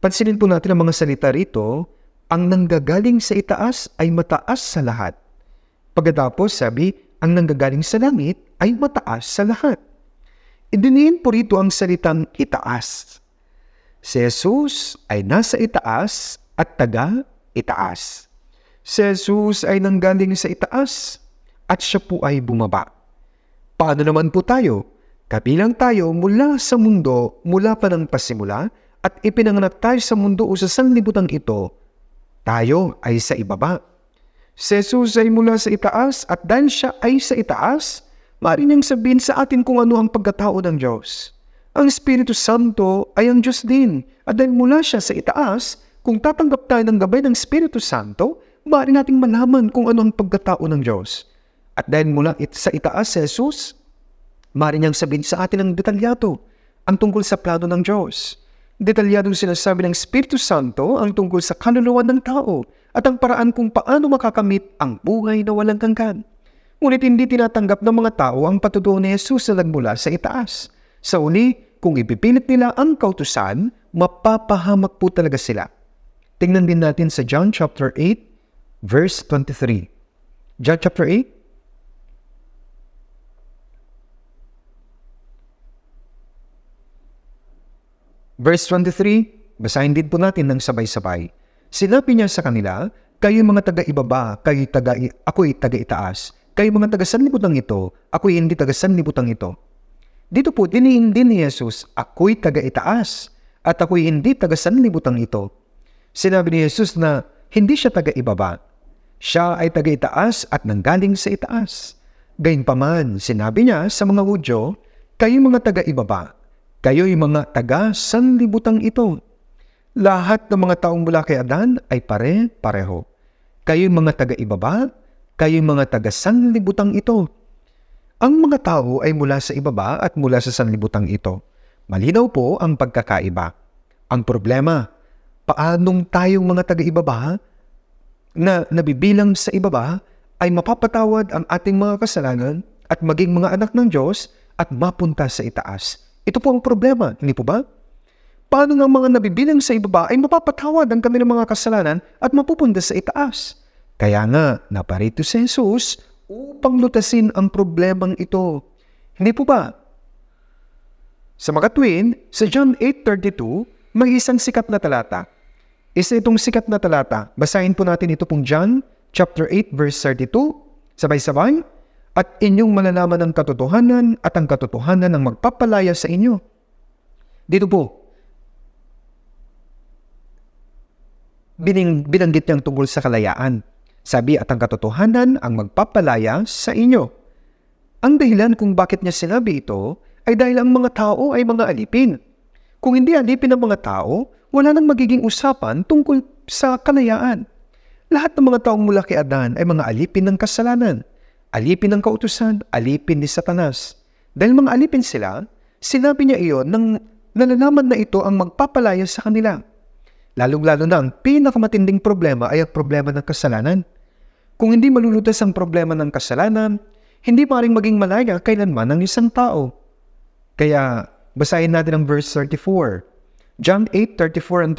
Pansinin po natin ang mga salita rito, ang nanggagaling sa itaas ay mataas sa lahat. Pagkatapos sabi, ang nanggagaling sa langit ay mataas sa lahat. Idiniin po rito ang salitang itaas. Si Jesus ay nasa itaas at taga itaas. Si Jesus ay nanggaling sa itaas at siya po ay bumaba. Paano naman po tayo? Kabilang tayo mula sa mundo mula pa ng pasimula at ipinanganak tayo sa mundo o sa sanlibutan ito, tayo ay sa ibaba. Si Jesus ay mula sa itaas at dahil siya ay sa itaas, maaari niyang sabihin sa atin kung ano ang pagkatao ng Diyos. Ang Espiritu Santo ay ang Diyos din at dahil mula siya sa itaas, kung tatanggap tayo ng gabay ng Espiritu Santo, maaari nating malaman kung ano ang pagkatao ng Diyos. At dahil mula it sa itaas si Jesus, Mari niyang sabihin sa atin ang detalyado ang tungkol sa plano ng Diyos. Detalyadong sinasabi ng Espiritu Santo ang tungkol sa kaluluwa ng tao at ang paraan kung paano makakamit ang buhay na walang hanggan. Ngunit hindi tinatanggap ng mga tao ang patutuo ni Jesus na nagmula sa itaas. Sa uli, kung ipipilit nila ang kautusan, mapapahamak po talaga sila. Tingnan din natin sa John chapter 8, verse 23. John chapter 8, Verse 23, basahin din po natin ng sabay-sabay. Sinabi niya sa kanila, kayo mga taga-ibaba, kayo taga, ako'y taga-itaas. Kayo mga taga-sanlibutan ito, ako'y hindi taga-sanlibutan ito. Dito po, diniin din ni Jesus, ako'y taga-itaas at ako'y hindi taga-sanlibutan ito. Sinabi ni Jesus na hindi siya taga-ibaba. Siya ay taga-itaas at nanggaling sa itaas. Gayunpaman, sinabi niya sa mga Hudyo, kayo mga taga-ibaba, Kayo'y mga taga sanlibutan ito. Lahat ng mga taong mula kay Adan ay pare-pareho. Kayo'y mga taga-ibaba, kayo'y mga taga sanlibutan ito. Ang mga tao ay mula sa ibaba at mula sa sanlibutan ito. Malinaw po ang pagkakaiba. Ang problema, paanong tayong mga taga-ibaba na nabibilang sa ibaba ay mapapatawad ang ating mga kasalanan at maging mga anak ng Diyos at mapunta sa itaas ito po ang problema, hindi po ba? Paano ng mga nabibilang sa ibaba ay mapapatawad ang kanilang mga kasalanan at mapupunta sa itaas? Kaya nga, naparito si Jesus upang lutasin ang problemang ito. Hindi po ba? Sa makatwin, sa John 8.32, may isang sikat na talata. Isa itong sikat na talata. Basahin po natin ito pong John chapter 8 verse 32. Sabay-sabay, at inyong malalaman ang katotohanan at ang katotohanan ang magpapalaya sa inyo. Dito po, bining, binanggit niyang tungkol sa kalayaan. Sabi at ang katotohanan ang magpapalaya sa inyo. Ang dahilan kung bakit niya sinabi ito ay dahil ang mga tao ay mga alipin. Kung hindi alipin ang mga tao, wala nang magiging usapan tungkol sa kalayaan. Lahat ng mga taong mula kay Adan ay mga alipin ng kasalanan Alipin ng kautusan, alipin ni Satanas. Dahil mga alipin sila, sinabi niya iyon nang nalalaman na ito ang magpapalaya sa kanila. Lalong-lalo na ang pinakamatinding problema ay ang problema ng kasalanan. Kung hindi malulutas ang problema ng kasalanan, hindi maring maging malaya kailanman ng isang tao. Kaya basahin natin ang verse 34. John 8, 34 and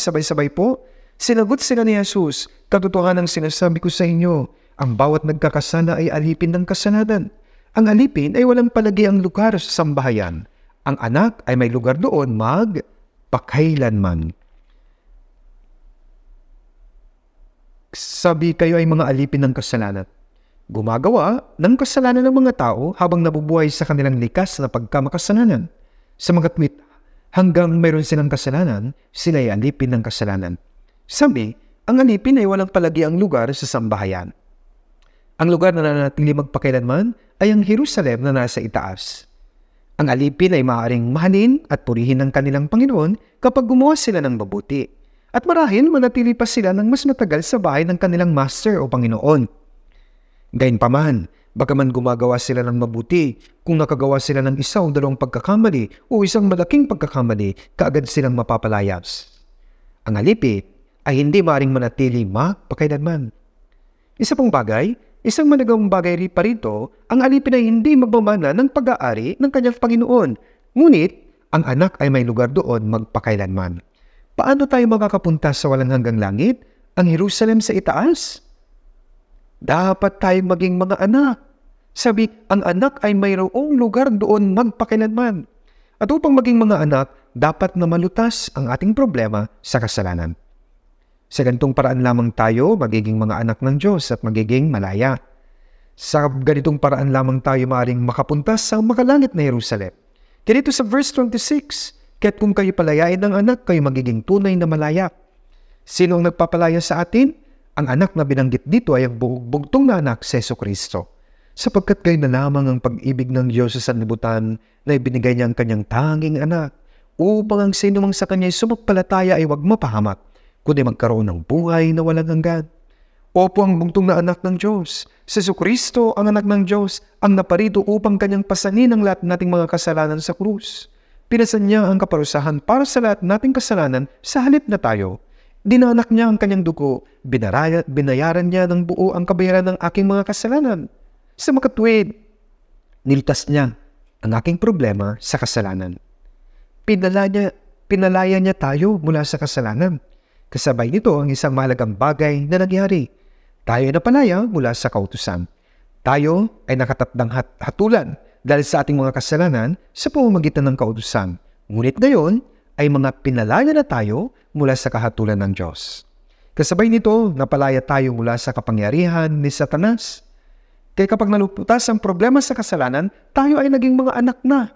35, sabay-sabay po, sinagot sila ni Jesus, katotohanan ang sinasabi ko sa inyo, ang bawat nagkakasana ay alipin ng kasalanan. Ang alipin ay walang palagi ang lugar sa sambahayan. Ang anak ay may lugar doon magpakailanman. Sabi kayo ay mga alipin ng kasalanan. Gumagawa ng kasalanan ng mga tao habang nabubuhay sa kanilang likas na pagkamakasalanan. Samagat hanggang mayroon silang kasalanan, sila ay alipin ng kasalanan. Sabi, ang alipin ay walang palagi ang lugar sa sambahayan. Ang lugar na nanatili magpakailanman ay ang Jerusalem na nasa itaas. Ang alipin ay maaaring mahalin at purihin ng kanilang Panginoon kapag gumawa sila ng mabuti. At marahil manatili pa sila ng mas matagal sa bahay ng kanilang master o Panginoon. Gayunpaman, bagaman gumagawa sila ng mabuti, kung nakagawa sila ng isa o dalawang pagkakamali o isang malaking pagkakamali, kaagad silang mapapalayas. Ang alipin ay hindi maaaring manatili magpakailanman. Isa pong bagay Isang managawang bagay pa rito ang alipin ay hindi magbabana ng pag-aari ng kanyang Panginoon. Ngunit, ang anak ay may lugar doon magpakailanman. Paano tayo makakapunta sa walang hanggang langit? Ang Jerusalem sa itaas? Dapat tayong maging mga anak. Sabi, ang anak ay mayroong lugar doon magpakailanman. At upang maging mga anak, dapat na malutas ang ating problema sa kasalanan. Sa ganitong paraan lamang tayo magiging mga anak ng Diyos at magiging malaya. Sa ganitong paraan lamang tayo maaaring makapunta sa makalangit na Jerusalem. Kaya dito sa verse 26, Kahit kung kayo palayain ng anak, kayo magiging tunay na malaya. Sino ang nagpapalaya sa atin? Ang anak na binanggit dito ay ang bugtong na anak, Seso Kristo. Sapagkat kayo na lamang ang pag-ibig ng Diyos sa sanlibutan na ibinigay niya ang kanyang tanging anak upang ang sino mang sa kanya ay sumapalataya ay huwag mapahamak kundi magkaroon ng buhay na walang hanggan. Opo ang bungtong na anak ng Diyos. Si Kristo ang anak ng Diyos, ang naparito upang kanyang pasanin ang lahat nating mga kasalanan sa krus. Pinasan niya ang kaparusahan para sa lahat nating kasalanan sa halip na tayo. Dinanak niya ang kanyang dugo, binaraya, binayaran niya ng buo ang kabayaran ng aking mga kasalanan. Sa makatwid, nilitas niya ang aking problema sa kasalanan. Pinala niya, pinalaya niya tayo mula sa kasalanan Kasabay nito ang isang mahalagang bagay na nangyari. Tayo ay napalaya mula sa kautusan. Tayo ay nakatatdang hat hatulan dahil sa ating mga kasalanan sa pamamagitan ng kautusan. Ngunit ngayon ay mga pinalaya na tayo mula sa kahatulan ng Diyos. Kasabay nito, napalaya tayo mula sa kapangyarihan ni Satanas. Kaya kapag naluputas ang problema sa kasalanan, tayo ay naging mga anak na.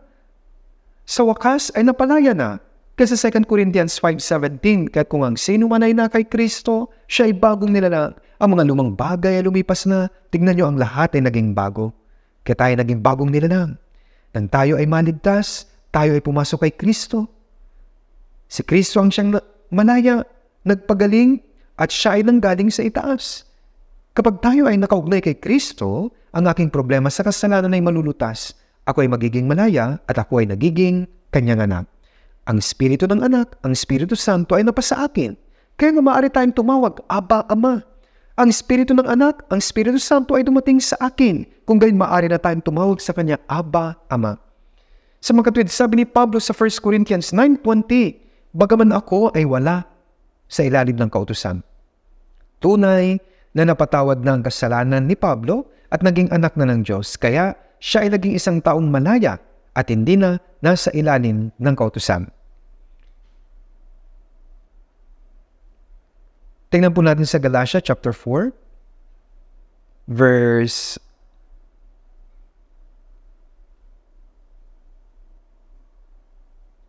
Sa wakas ay napalaya na kasi 2 Corinthians 5.17, kahit kung ang sino man ay na kay Kristo, siya ay bagong nilalang. Ang mga lumang bagay ay lumipas na, tignan nyo ang lahat ay naging bago. Kaya tayo naging bagong nilalang. Nang tayo ay maligtas, tayo ay pumasok kay Kristo. Si Kristo ang siyang malaya, nagpagaling, at siya ay nanggaling sa itaas. Kapag tayo ay nakaugnay kay Kristo, ang aking problema sa kasalanan ay malulutas. Ako ay magiging malaya at ako ay nagiging kanyang anak. Ang Espiritu ng Anak, ang Espiritu Santo ay napasa akin. Kaya nga maaari tayong tumawag, Aba, Ama. Ang Espiritu ng Anak, ang Espiritu Santo ay dumating sa akin. Kung gayon maaari na tayong tumawag sa Kanya, Aba, Ama. Sa mga katwid, sabi ni Pablo sa 1 Corinthians 9.20, Bagaman ako ay wala sa ilalim ng kautusan. Tunay na napatawad ng kasalanan ni Pablo at naging anak na ng Diyos, kaya siya ay naging isang taong malaya at hindi na nasa ilalim ng kautusan. Tingnan po natin sa Galatia chapter 4 verse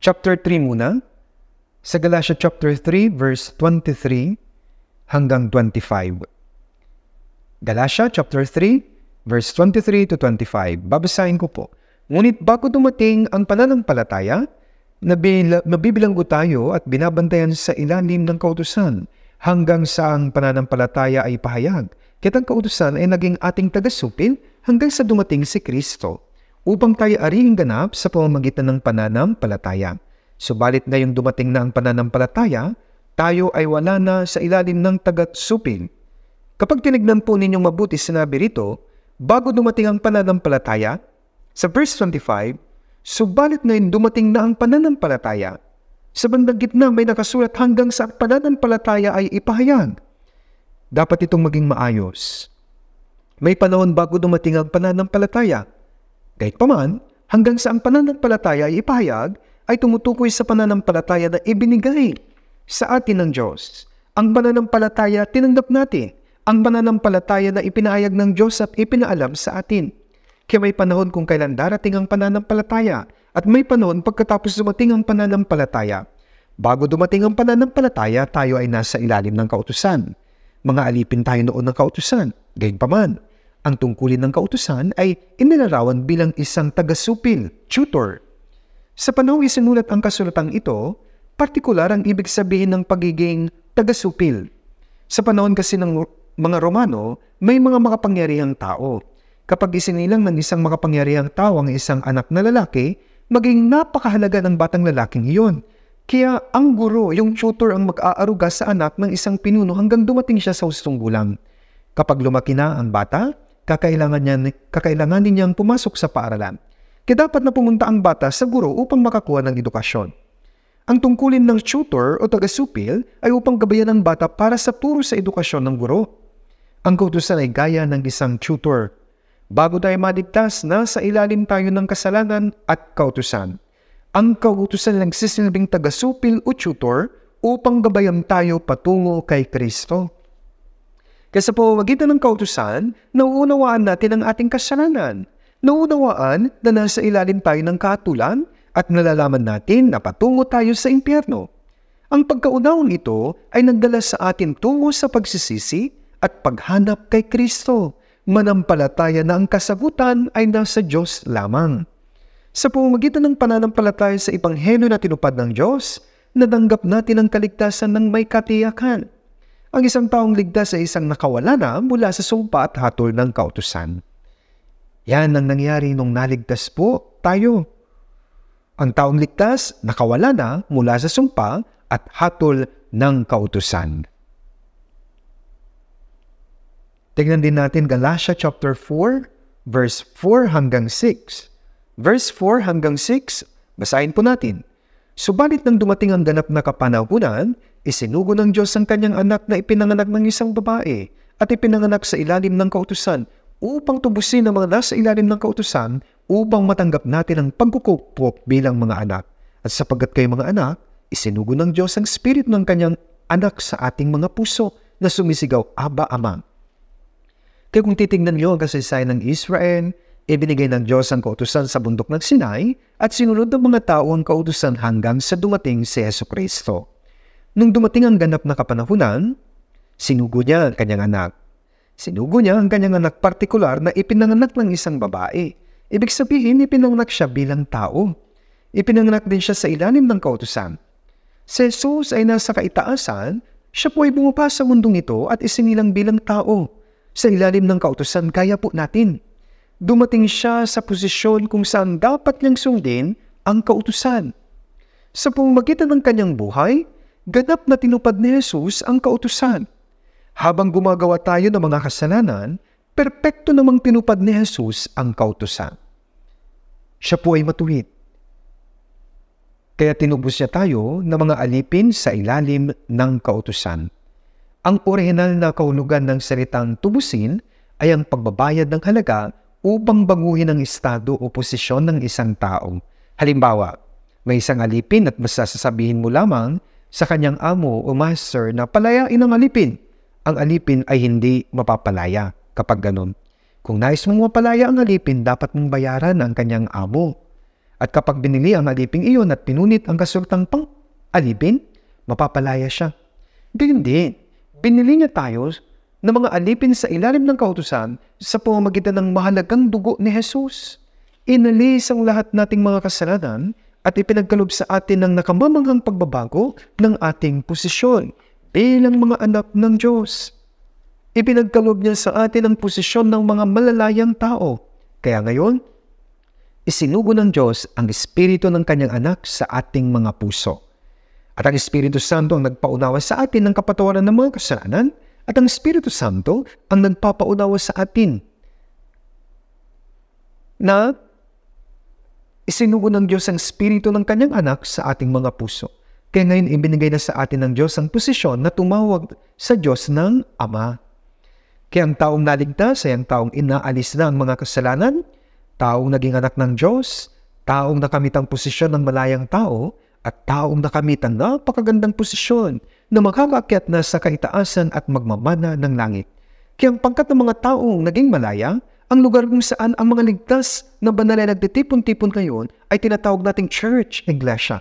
chapter 3 muna. Sa Galatia chapter 3 verse 23 hanggang 25. Galatia chapter 3 verse 23 to 25. Babasahin ko po. Ngunit bago dumating ang pananampalataya, nabibilanggo tayo at binabantayan sa ilalim ng kautusan hanggang sa ang pananampalataya ay pahayag, kitang kautusan ay naging ating tagasupin hanggang sa dumating si Kristo upang tayo aring ganap sa pamamagitan ng pananampalataya. Subalit ngayong dumating na ang pananampalataya, tayo ay wala na sa ilalim ng tagat-supin. Kapag tinignan po ninyong mabuti sinabi rito, bago dumating ang pananampalataya, sa verse 25, subalit ngayon dumating na ang pananampalataya, sa bandang gitna may nakasulat hanggang sa pananampalataya ay ipahayag. Dapat itong maging maayos. May panahon bago dumating ang pananampalataya. Kahit paman, hanggang sa ang pananampalataya ay ipahayag, ay tumutukoy sa pananampalataya na ibinigay sa atin ng Diyos. Ang pananampalataya tinanggap natin. Ang pananampalataya na ipinahayag ng Diyos at ipinaalam sa atin. Kaya may panahon kung kailan darating ang pananampalataya at may panahon pagkatapos dumating ang pananampalataya. Bago dumating ang pananampalataya, tayo ay nasa ilalim ng kautusan. Mga alipin tayo noon ng kautusan. Gayunpaman, ang tungkulin ng kautusan ay inilarawan bilang isang tagasupil, tutor. Sa panahong isinulat ang kasulatang ito, partikular ang ibig sabihin ng pagiging tagasupil. Sa panahon kasi ng mga Romano, may mga makapangyarihang tao. Kapag isinilang ng isang makapangyarihang tao ang isang anak na lalaki, maging napakahalaga ng batang lalaking iyon. Kaya ang guro, yung tutor ang mag-aaruga sa anak ng isang pinuno hanggang dumating siya sa hustong gulang. Kapag lumaki na ang bata, kakailangan, niya, kakailangan din niyang pumasok sa paaralan. Kaya dapat na pumunta ang bata sa guro upang makakuha ng edukasyon. Ang tungkulin ng tutor o taga-supil ay upang gabayan ang bata para sa turo sa edukasyon ng guro. Ang kautusan ay gaya ng isang tutor Bago tayo maligtas, nasa ilalim tayo ng kasalanan at kautusan. Ang kautusan ng sisilbing tagasupil o tutor upang gabayan tayo patungo kay Kristo. Kasi po magitan ng kautusan, nauunawaan natin ang ating kasalanan. Nauunawaan na nasa ilalim tayo ng katulan at nalalaman natin na patungo tayo sa impyerno. Ang pagkaunawang nito ay nagdala sa atin tungo sa pagsisisi at paghanap kay Kristo manampalataya na ang kasagutan ay nasa Diyos lamang. Sa pamamagitan ng pananampalataya sa Ipanghelo na tinupad ng Diyos, nadanggap natin ang kaligtasan ng may katiyakan. Ang isang taong ligtas ay isang nakawala na mula sa sumpa at hatol ng kautusan. Yan ang nangyari nung naligtas po tayo. Ang taong ligtas nakawala na mula sa sumpa at hatol ng kautusan. Tignan din natin Galatia chapter 4, verse 4 hanggang 6. Verse 4 hanggang 6, basahin po natin. Subalit nang dumating ang ganap na kapanahunan, isinugo ng Diyos ang kanyang anak na ipinanganak ng isang babae at ipinanganak sa ilalim ng kautusan upang tubusin ang mga nasa ilalim ng kautusan upang matanggap natin ang pagkukupok bilang mga anak. At sapagkat kayo mga anak, isinugo ng Diyos ang spirit ng kanyang anak sa ating mga puso na sumisigaw, Aba Ama. Kaya kung titingnan nyo ang kasaysayan ng Israel, ibinigay ng Diyos ang kautusan sa bundok ng Sinai at sinunod ng mga tao ang kautusan hanggang sa dumating si Yeso Kristo. Nung dumating ang ganap na kapanahunan, sinugo niya ang kanyang anak. Sinugo niya ang kanyang anak partikular na ipinanganak ng isang babae. Ibig sabihin, ipinanganak siya bilang tao. Ipinanganak din siya sa ilalim ng kautusan. Si Jesus ay nasa kaitaasan, siya po ay bumapa sa mundong ito at isinilang bilang tao sa ilalim ng kautosan, kaya po natin. Dumating siya sa posisyon kung saan dapat niyang sundin ang kautusan. Sa pumagitan ng kanyang buhay, ganap na tinupad ni Jesus ang kautusan. Habang gumagawa tayo ng mga kasalanan, perpekto namang tinupad ni Jesus ang kautusan. Siya po ay matuwid. Kaya tinubos niya tayo ng mga alipin sa ilalim ng kautusan. Ang orihinal na kaunugan ng salitang tubusin ay ang pagbabayad ng halaga upang baguhin ang estado o posisyon ng isang tao. Halimbawa, may isang alipin at masasasabihin mo lamang sa kanyang amo o master na palayain ang alipin. Ang alipin ay hindi mapapalaya kapag ganun. Kung nais mong mapalaya ang alipin, dapat mong bayaran ang kanyang amo. At kapag binili ang alipin iyon at pinunit ang kasultang pang alipin, mapapalaya siya. Hindi, hindi. Binili niya tayo ng mga alipin sa ilalim ng kautusan sa pamamagitan ng mahalagang dugo ni Jesus. Inalis ang lahat nating mga kasalanan at ipinagkalob sa atin ng nakamamanghang pagbabago ng ating posisyon bilang mga anak ng Diyos. Ipinagkalob niya sa atin ang posisyon ng mga malalayang tao. Kaya ngayon, isinugo ng Diyos ang espiritu ng kanyang anak sa ating mga puso. At ang Espiritu Santo ang nagpaunawa sa atin ng kapatawaran ng mga kasalanan at ang Espiritu Santo ang nagpapaunawa sa atin na isinugo ng Diyos ang Espiritu ng Kanyang anak sa ating mga puso. Kaya ngayon ibinigay na sa atin ng Diyos ang posisyon na tumawag sa Diyos ng Ama. Kaya ang taong naligtas ay ang taong inaalis na ang mga kasalanan, taong naging anak ng Diyos, taong nakamit ang posisyon ng malayang tao, at taong nakamit ang napakagandang posisyon na makakakyat na sa kaitaasan at magmamana ng langit. Kaya ang pangkat ng mga taong naging malaya, ang lugar kung saan ang mga ligtas na banal ay nagtitipon-tipon ngayon ay tinatawag nating church, iglesia.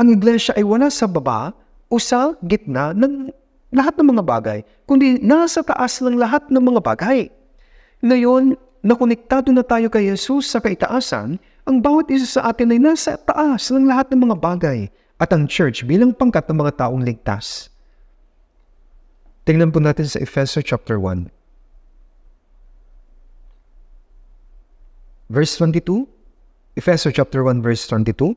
Ang iglesia ay wala sa baba o sa gitna ng lahat ng mga bagay, kundi nasa taas ng lahat ng mga bagay. Ngayon, nakonektado na tayo kay Jesus sa kaitaasan, ang bawat isa sa atin ay nasa taas ng lahat ng mga bagay at ang church bilang pangkat ng mga taong ligtas. Tingnan po natin sa Ephesians chapter 1. Verse 22, Ephesians chapter 1 verse 22.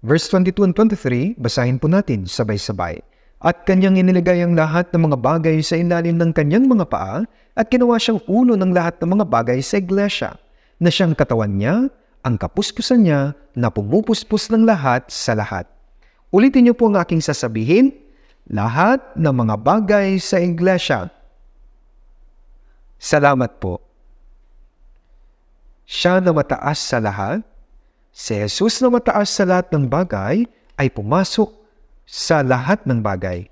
Verse 22 and 23, basahin po natin sabay-sabay. At kanyang inilagay ang lahat ng mga bagay sa ilalim ng kanyang mga paa at ginawa siyang ulo ng lahat ng mga bagay sa iglesia, na siyang katawan niya, ang kapuskusan niya na pumupuspos ng lahat sa lahat. Ulitin niyo po ang aking sasabihin, lahat ng mga bagay sa iglesia. Salamat po. Siya na mataas sa lahat, si Jesus na mataas sa lahat ng bagay ay pumasok sa lahat ng bagay.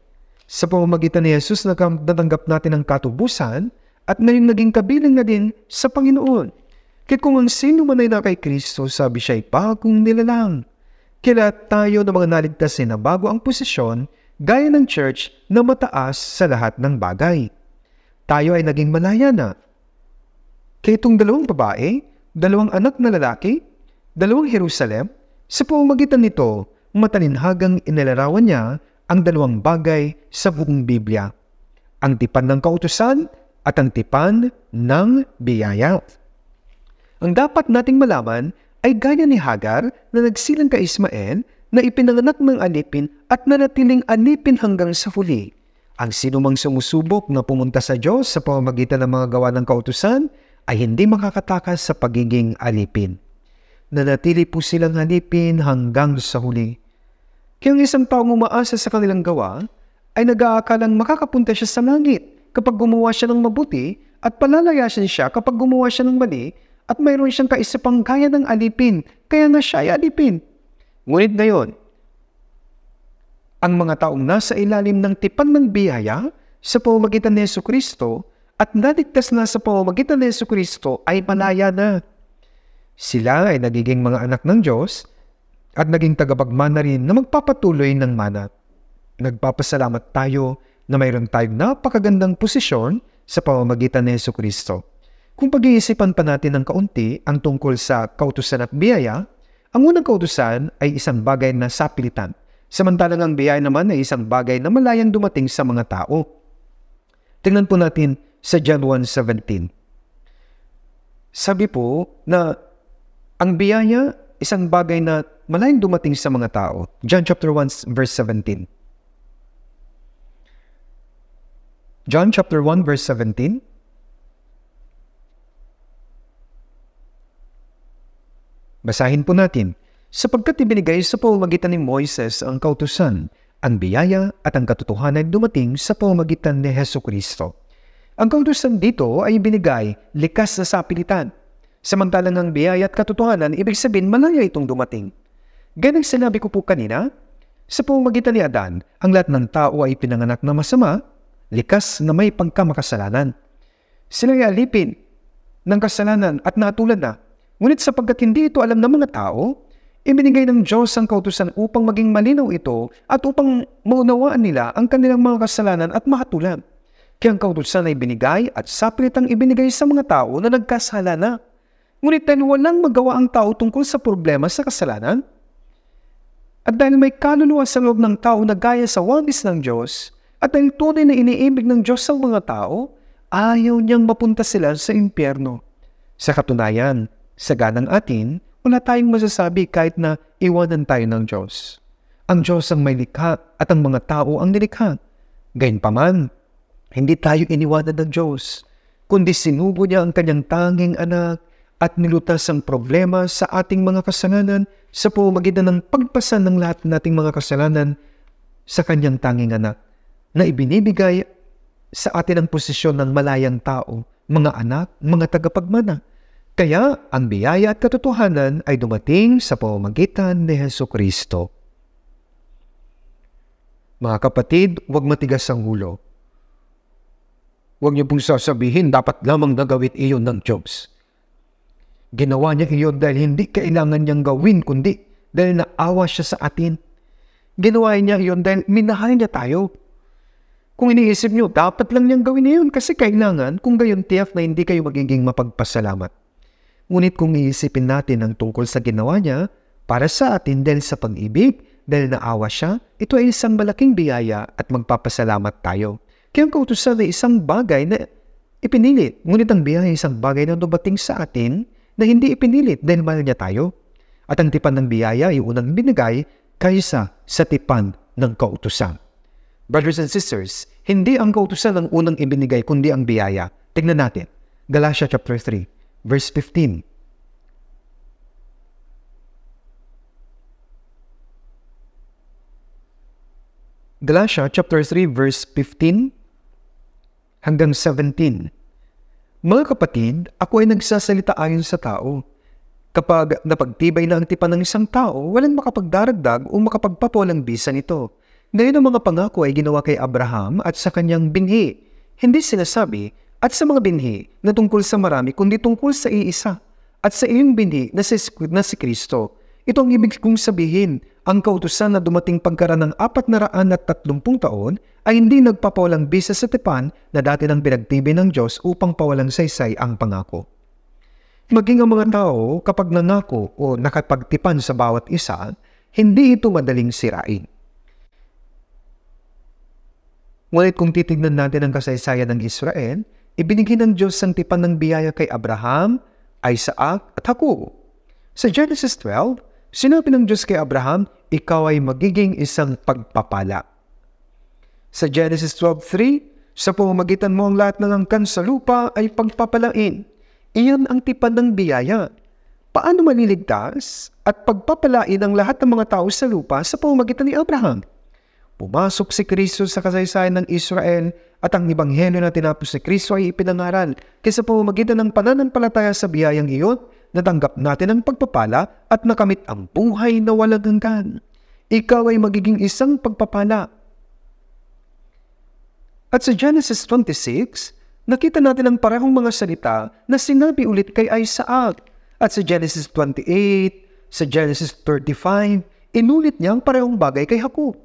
Sa pamamagitan ni Jesus, natanggap natin ang katubusan at ngayon naging kabilang na din sa Panginoon. Kaya kung ang sino man ay na kay Kristo, sabi siya ay bagong nilalang. Kaya tayo na mga naligtas na bago ang posisyon, gaya ng church na mataas sa lahat ng bagay. Tayo ay naging malaya na. Kaya itong dalawang babae, dalawang anak na lalaki, dalawang Jerusalem, sa pamamagitan nito, matalinhagang inilarawan niya ang dalawang bagay sa buong Biblia, ang tipan ng kautusan at ang tipan ng biyaya. Ang dapat nating malaman ay gaya ni Hagar na nagsilang kay Ismael na ipinanganak ng alipin at nanatiling alipin hanggang sa huli. Ang sinumang sumusubok na pumunta sa Diyos sa pamamagitan ng mga gawa ng kautusan ay hindi makakatakas sa pagiging alipin. Nanatili po silang alipin hanggang sa huli. Kaya ang isang taong umaasa sa kanilang gawa ay nag-aakalang makakapunta siya sa langit kapag gumawa siya ng mabuti at palalayasin siya kapag gumawa siya ng mali at mayroon siyang kaisipang kaya ng alipin, kaya nga siya ay alipin. Ngunit ngayon, ang mga taong nasa ilalim ng tipan ng biyaya sa pamamagitan ni Yesu Kristo at naligtas na sa pamamagitan ni Yesu Kristo ay malaya na. Sila ay nagiging mga anak ng Diyos at naging tagapagmana rin na magpapatuloy ng manat. Nagpapasalamat tayo na mayroon tayong napakagandang posisyon sa pamamagitan ni Yesu Kristo. Kung pag-iisipan pa natin ng kaunti ang tungkol sa kautusan at biyaya, ang unang kautusan ay isang bagay na sapilitan, samantalang ang biyaya naman ay isang bagay na malayang dumating sa mga tao. Tingnan po natin sa John 1.17. Sabi po na ang biyaya isang bagay na malayang dumating sa mga tao. John chapter 1 verse 17. John chapter 1 verse 17. Basahin po natin. Sapagkat ibinigay sa pamamagitan ni Moises ang kautusan, ang biyaya at ang katotohanan dumating sa pamamagitan ni Heso Kristo. Ang kautusan dito ay binigay likas sa sapilitan. Samantalang ang biyaya at katotohanan, ibig sabihin malaya itong dumating. Ganang sinabi ko po kanina, sa pumagitan ni Adan, ang lahat ng tao ay pinanganak na masama, likas na may pagkamakasalanan. Sila ay alipin ng kasalanan at natulad na. Ngunit sapagkat hindi ito alam ng mga tao, ibinigay ng Diyos ang kautusan upang maging malinaw ito at upang maunawaan nila ang kanilang mga kasalanan at makatulad. Kaya ang kautusan ay binigay at sapilitang ibinigay sa mga tao na nagkasala na. Ngunit dahil walang magawa ang tao tungkol sa problema sa kasalanan, at dahil may kaluluwa sa loob ng tao na gaya sa wangis ng Diyos, at dahil tunay na iniibig ng Diyos ang mga tao, ayaw niyang mapunta sila sa impyerno. Sa katunayan, sa ganang atin, wala tayong masasabi kahit na iwanan tayo ng Diyos. Ang Diyos ang may likha at ang mga tao ang nilikha. Gayunpaman, hindi tayo iniwanan ng Diyos, kundi sinubo niya ang kanyang tanging anak at nilutas ang problema sa ating mga kasalanan sa pamamagitan ng pagpasa ng lahat nating mga kasalanan sa kanyang tanging anak na ibinibigay sa atin ang posisyon ng malayang tao, mga anak, mga tagapagmana. Kaya ang biyaya at katotohanan ay dumating sa pamamagitan ni Heso Kristo. Mga kapatid, huwag matigas ang ulo. Huwag niyo pong sasabihin dapat lamang nagawit iyon ng Jobs. Ginawa niya iyon dahil hindi kailangan niyang gawin kundi dahil naawa siya sa atin. Ginawa niya iyon dahil minahal niya tayo. Kung iniisip niyo, dapat lang niyang gawin iyon kasi kailangan kung gayon tiyak na hindi kayo magiging mapagpasalamat. Ngunit kung iisipin natin ang tungkol sa ginawa niya para sa atin dahil sa pag-ibig, dahil naawa siya, ito ay isang malaking biyaya at magpapasalamat tayo. Kaya ang kautusan ay isang bagay na ipinilit, ngunit ang biyaya ay isang bagay na dumating sa atin na hindi ipinilit dahil mahal niya tayo. At ang tipan ng biyaya ay unang binigay kaysa sa tipan ng kautusan. Brothers and sisters, hindi ang kautusan ang unang ibinigay kundi ang biyaya. Tingnan natin. Galatia chapter 3, verse 15. Galatia chapter 3 verse 15 hanggang 17. Mga kapatid, ako ay nagsasalita ayon sa tao. Kapag napagtibay na ang tipan ng isang tao, walang makapagdaragdag o makapagpapo bisa nito. Ngayon ang mga pangako ay ginawa kay Abraham at sa kanyang binhi. Hindi sinasabi at sa mga binhi na tungkol sa marami kundi tungkol sa iisa at sa iyong binhi na si, na si Kristo. Ito ang ibig kong sabihin ang kautusan na dumating pagkaraan ng 430 taon ay hindi nagpapawalang bisa sa tipan na dati nang pinagtibi ng Diyos upang pawalang saysay ang pangako. Maging ang mga tao kapag nangako o nakapagtipan sa bawat isa, hindi ito madaling sirain. Ngunit kung titignan natin ang kasaysayan ng Israel, ibinigay ng Diyos ang tipan ng biyaya kay Abraham, Isaac at Jacob. Sa Genesis 12, Sinabi ng Diyos kay Abraham, ikaw ay magiging isang pagpapala. Sa Genesis 12.3, sa pumamagitan mo ang lahat ng angkan sa lupa ay pagpapalain. Iyan ang tipan ng biyaya. Paano maliligtas at pagpapalain ang lahat ng mga tao sa lupa sa pamamagitan ni Abraham? Pumasok si Kristo sa kasaysayan ng Israel at ang ibanghelyo na tinapos si Kristo ay ipinangaral kaysa pamamagitan ng pananampalataya sa biyayang iyon natanggap natin ang pagpapala at nakamit ang buhay na walang hanggan. Ikaw ay magiging isang pagpapala. At sa Genesis 26, nakita natin ang parehong mga salita na sinabi ulit kay Isaac. At sa Genesis 28, sa Genesis 35, inulit niya ang parehong bagay kay Jacob.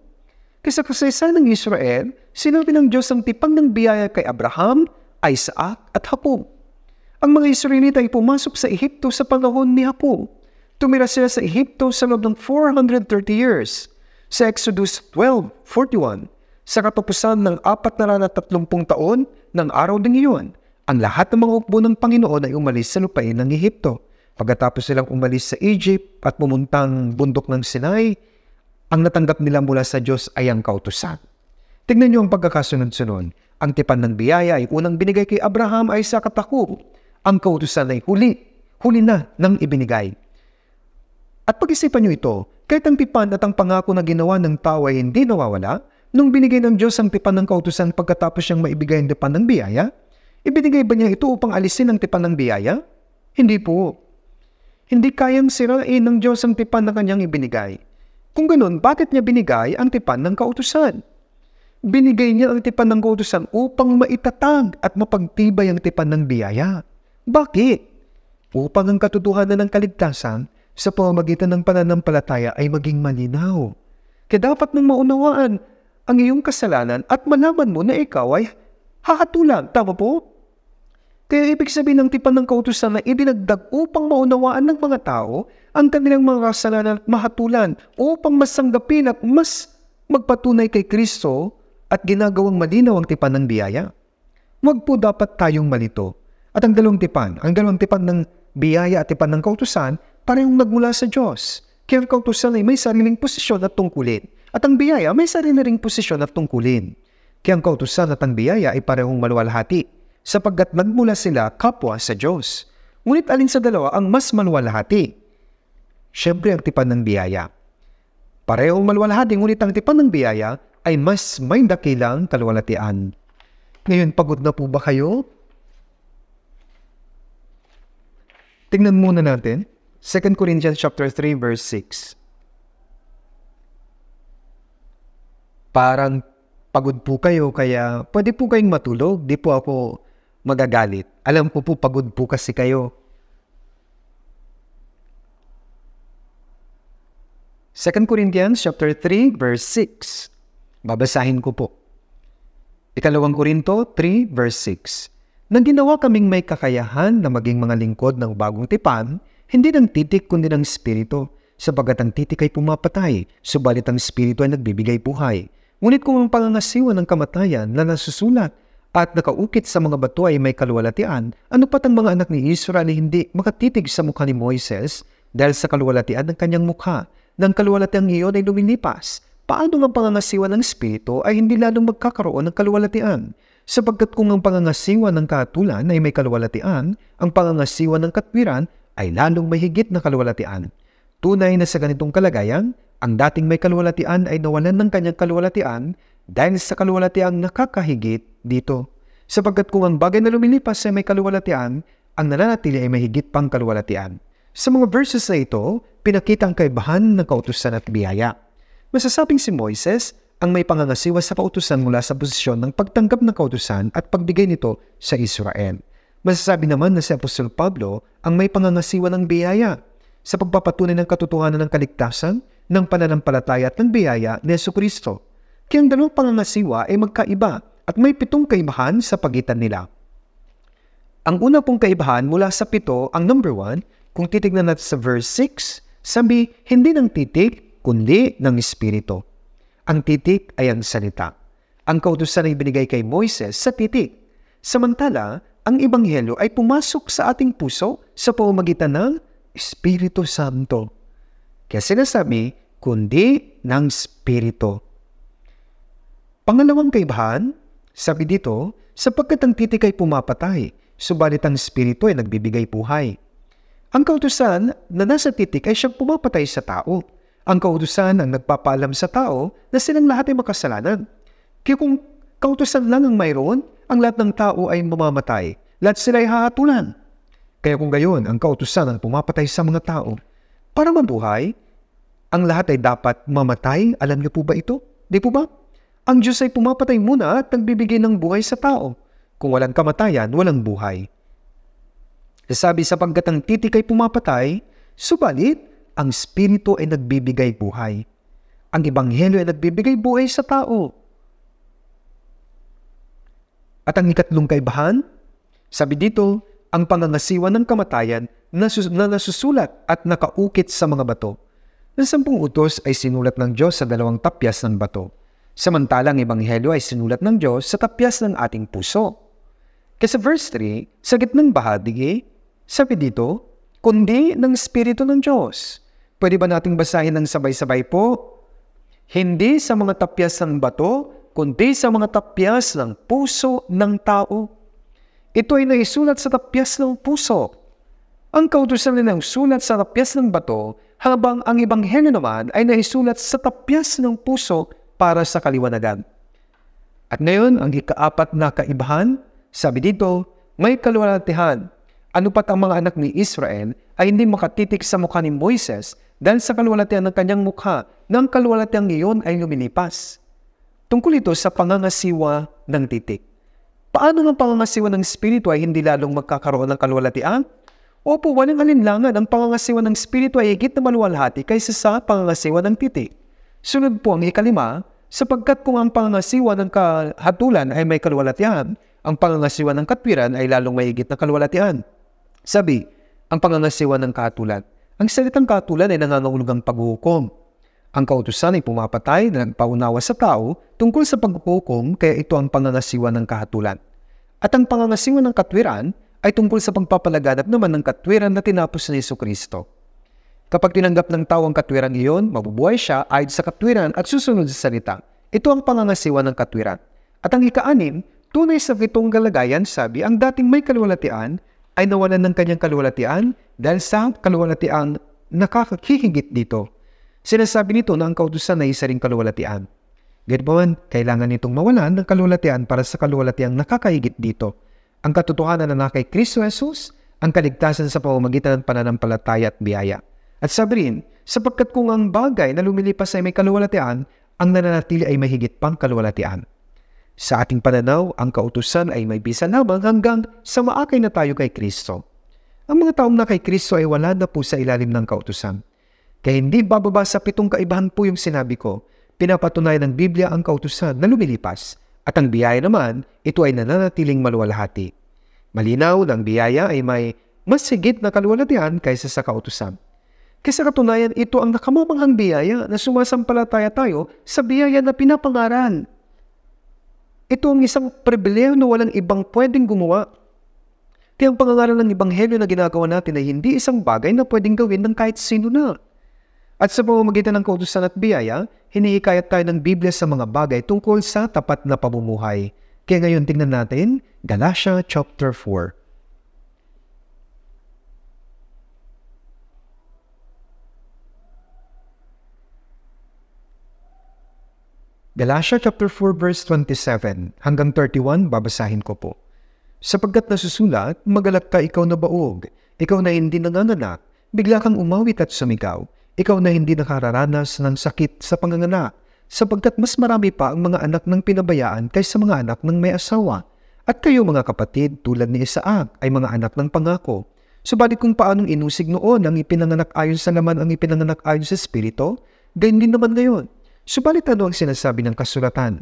Kasi kasaysayan ng Israel, sinabi ng Diyos ang tipang ng biyaya kay Abraham, Isaac at Jacob. Ang mga Israelita ay pumasok sa Ehipto sa panahon ni Apo. Tumira sila sa Ehipto sa loob ng 430 years. Sa Exodus 12.41, sa katapusan ng 430 taon ng araw ding iyon, ang lahat ng mga ukbo ng Panginoon ay umalis sa lupain ng Ehipto. Pagkatapos silang umalis sa Egypt at pumuntang bundok ng Sinai, ang natanggap nila mula sa Diyos ay ang kautusan. Tingnan niyo ang pagkakasunod-sunod. Ang tipan ng biyaya ay unang binigay kay Abraham ay sa katako ang kautusan ay huli, huli na ng ibinigay. At pag-isipan niyo ito, kahit ang pipan at ang pangako na ginawa ng tao ay hindi nawawala, nung binigay ng Diyos ang tipan ng kautusan pagkatapos siyang maibigay ang tipan ng biyaya, ibinigay ba niya ito upang alisin ang tipan ng biyaya? Hindi po. Hindi kayang sirain ng Diyos ang tipan na kanyang ibinigay. Kung ganun, bakit niya binigay ang tipan ng kautusan? Binigay niya ang tipan ng kautusan upang maitatag at mapagtibay ang tipan ng biyaya. Bakit? Upang ang katotohanan ng kaligtasan sa pamamagitan ng pananampalataya ay maging malinaw. Kaya dapat mong maunawaan ang iyong kasalanan at malaman mo na ikaw ay hahatulan. Tama po? Kaya ibig sabihin ng tipan ng kautusan na idinagdag upang maunawaan ng mga tao ang kanilang mga kasalanan at mahatulan upang masanggapin at mas magpatunay kay Kristo at ginagawang malinaw ang tipan ng biyaya. Huwag po dapat tayong malito at ang dalawang tipan, ang dalawang tipan ng biyaya at tipan ng kautusan, parehong nagmula sa Diyos. Kaya ang kautusan ay may sariling posisyon at tungkulin. At ang biyaya may sarili ring posisyon at tungkulin. Kaya ang kautusan at ang biyaya ay parehong maluwalhati, sapagkat nagmula sila kapwa sa Diyos. Ngunit alin sa dalawa ang mas maluwalhati? Siyempre ang tipan ng biyaya. Parehong maluwalhati, ngunit ang tipan ng biyaya ay mas may dakilang kaluwalhatian. Ngayon, pagod na po ba kayo? Tingnan muna natin 2 Corinthians chapter 3 verse 6. Parang pagod po kayo kaya pwede po kayong matulog, di po ako magagalit. Alam ko po pagod po kasi kayo. 2 Corinthians chapter 3 verse 6. Babasahin ko po. Ikalawang Korinto 3 verse 6. Nang ginawa kaming may kakayahan na maging mga lingkod ng bagong tipan, hindi ng titik kundi ng spirito, sapagat ang titik ay pumapatay, subalit ang spirito ay nagbibigay buhay. Ngunit kung ang pangangasiwa ng kamatayan na nasusulat at nakaukit sa mga bato ay may kalwalatian, ano pat ang mga anak ni Israel ay hindi makatitig sa mukha ni Moises dahil sa kalwalatian ng kanyang mukha, nang kalwalatian iyon ay lumilipas. Paano ang pangangasiwa ng spirito ay hindi lalong magkakaroon ng kalwalatian? sapagkat kung ang pangangasiwa ng katulan ay may kalwalatian, ang pangangasiwa ng katwiran ay lalong may higit na kalwalatian. Tunay na sa ganitong kalagayan, ang dating may kalwalatian ay nawalan ng kanyang kalwalatian dahil sa kalwalatiang nakakahigit dito. Sapagkat kung ang bagay na lumilipas ay may kalwalatian, ang nananatili ay may higit pang kalwalatian. Sa mga verses na ito, pinakita ang kaibahan ng kautusan at biyaya. Masasabing si Moises ang may pangangasiwa sa kautusan mula sa posisyon ng pagtanggap ng kautusan at pagbigay nito sa Israel. Masasabi naman na si Apostol Pablo ang may pangangasiwa ng biyaya sa pagpapatunay ng katotohanan ng kaligtasan, ng pananampalataya at ng biyaya ni Yesu Kristo. Kaya ang dalawang pangangasiwa ay magkaiba at may pitong kaibahan sa pagitan nila. Ang una pong kaibahan mula sa pito, ang number one, kung titignan natin sa verse 6, sabi, hindi ng titik, kundi ng espiritu. Ang titik ay ang salita. Ang kautusan ay binigay kay Moises sa titik. Samantala, ang Ebanghelyo ay pumasok sa ating puso sa pamamagitan ng Espiritu Santo. Kaya sinasabi, kundi ng Espiritu. Pangalawang kaibahan, sabi dito, sapagkat ang titik ay pumapatay, subalit ang Espiritu ay nagbibigay buhay. Ang kautusan na nasa titik ay siyang pumapatay sa tao ang kautusan ang nagpapaalam sa tao na silang lahat ay makasalanan. Kaya kung kautusan lang ang mayroon, ang lahat ng tao ay mamamatay. Lahat sila ay hahatulan. Kaya kung gayon, ang kautusan ang pumapatay sa mga tao. Para mabuhay, ang lahat ay dapat mamatay. Alam niyo po ba ito? Di po ba? Ang Diyos ay pumapatay muna at nagbibigay ng buhay sa tao. Kung walang kamatayan, walang buhay. Sabi sa pagkatang titik ay pumapatay, subalit ang Espiritu ay nagbibigay buhay. Ang Ebanghelyo ay nagbibigay buhay sa tao. At ang ikatlong kaibahan, sabi dito, ang pangangasiwa ng kamatayan na, nasusulat at nakaukit sa mga bato. Ang sampung utos ay sinulat ng Diyos sa dalawang tapyas ng bato. Samantalang Ebanghelyo ay sinulat ng Diyos sa tapyas ng ating puso. Kasi verse 3, sa gitnang bahagi, sabi dito, kundi ng Espiritu ng Diyos Pwede ba nating basahin ng sabay-sabay po? Hindi sa mga tapyas ng bato, kundi sa mga tapyas ng puso ng tao. Ito ay naisulat sa tapyas ng puso. Ang kautusan ng sulat sa tapyas ng bato, habang ang ibanghelyo naman ay naisulat sa tapyas ng puso para sa kaliwanagan. At ngayon, ang ikaapat na kaibahan, sabi dito, may kaluwalhatihan. Ano pat ang mga anak ni Israel ay hindi makatitik sa mukha ni Moises dahil sa kalwalatian ng kanyang mukha nang ang kalwalatian iyon ay lumilipas. Tungkol ito sa pangangasiwa ng titik. Paano ng pangangasiwa ng Espiritu ay hindi lalong magkakaroon ng kalwalatian? Opo, walang alinlangan, ang pangangasiwa ng Espiritu ay higit na maluwalhati kaysa sa pangangasiwa ng titik. Sunod po ang ikalima, sapagkat kung ang pangangasiwa ng kahatulan ay may kalwalatian, ang pangangasiwa ng katwiran ay lalong may higit na kalwalatian. Sabi, ang pangangasiwa ng katulad. Ang salitang katulad ay nangangahulugang paghukom. Ang kautusan ay pumapatay na nagpaunawa sa tao tungkol sa paghukom kaya ito ang pangangasiwa ng katulad. At ang pangangasiwa ng katwiran ay tungkol sa pagpapalaganap naman ng katwiran na tinapos ni Yeso Kristo. Kapag tinanggap ng tao ang katwiran iyon, mabubuhay siya ayon sa katwiran at susunod sa salita. Ito ang pangangasiwa ng katwiran. At ang ikaanim, tunay sa pitong galagayan sabi ang dating may kalwalatian ay nawalan ng kanyang kaluwalhatian dahil sa kaluwalhatian nakakakihigit dito. Sinasabi nito na ang kautusan ay isa ring kaluwalhatian. Gayunpaman, kailangan nitong mawalan ng kaluwalhatian para sa kaluwalhatiang nakakahigit dito. Ang katotohanan na kay Kristo Jesus, ang kaligtasan sa pamamagitan ng pananampalataya at biyaya. At sabi rin, sapagkat kung ang bagay na lumilipas ay may kaluwalhatian, ang nananatili ay mahigit pang kaluwalhatian. Sa ating pananaw, ang kautusan ay may bisa lamang hanggang sa maakay na tayo kay Kristo. Ang mga taong na kay Kristo ay wala na po sa ilalim ng kautusan. Kaya hindi bababa sa pitong kaibahan po yung sinabi ko. Pinapatunayan ng Biblia ang kautusan na lumilipas at ang biyaya naman, ito ay nananatiling maluwalhati. Malinaw na biyaya ay may mas sigit na kaluwalhatian kaysa sa kautusan. Kasi katunayan, ito ang nakamamanghang biyaya na sumasampalataya tayo sa biyaya na pinapangaral ito ang isang pribileho na walang ibang pwedeng gumawa. Kaya ang pangangaral ng Ebanghelyo na ginagawa natin ay hindi isang bagay na pwedeng gawin ng kahit sino na. At sa pamamagitan ng kautusan at biyaya, hinihikayat tayo ng Biblia sa mga bagay tungkol sa tapat na pamumuhay. Kaya ngayon tingnan natin Galatia chapter 4. Galatia chapter 4 verse 27 hanggang 31 babasahin ko po. Sapagkat nasusulat, magalak ka ikaw na baog, ikaw na hindi nanganganak, bigla kang umawit at sumigaw, ikaw na hindi nakararanas ng sakit sa panganganak, sapagkat mas marami pa ang mga anak ng pinabayaan kaysa mga anak ng may asawa. At kayo mga kapatid tulad ni Isaac ay mga anak ng pangako. Subalit kung paanong inusig noon ang ipinanganak ayon sa laman ang ipinanganak ayon sa Espiritu, gayon din naman ngayon Subalit ano ang sinasabi ng kasulatan?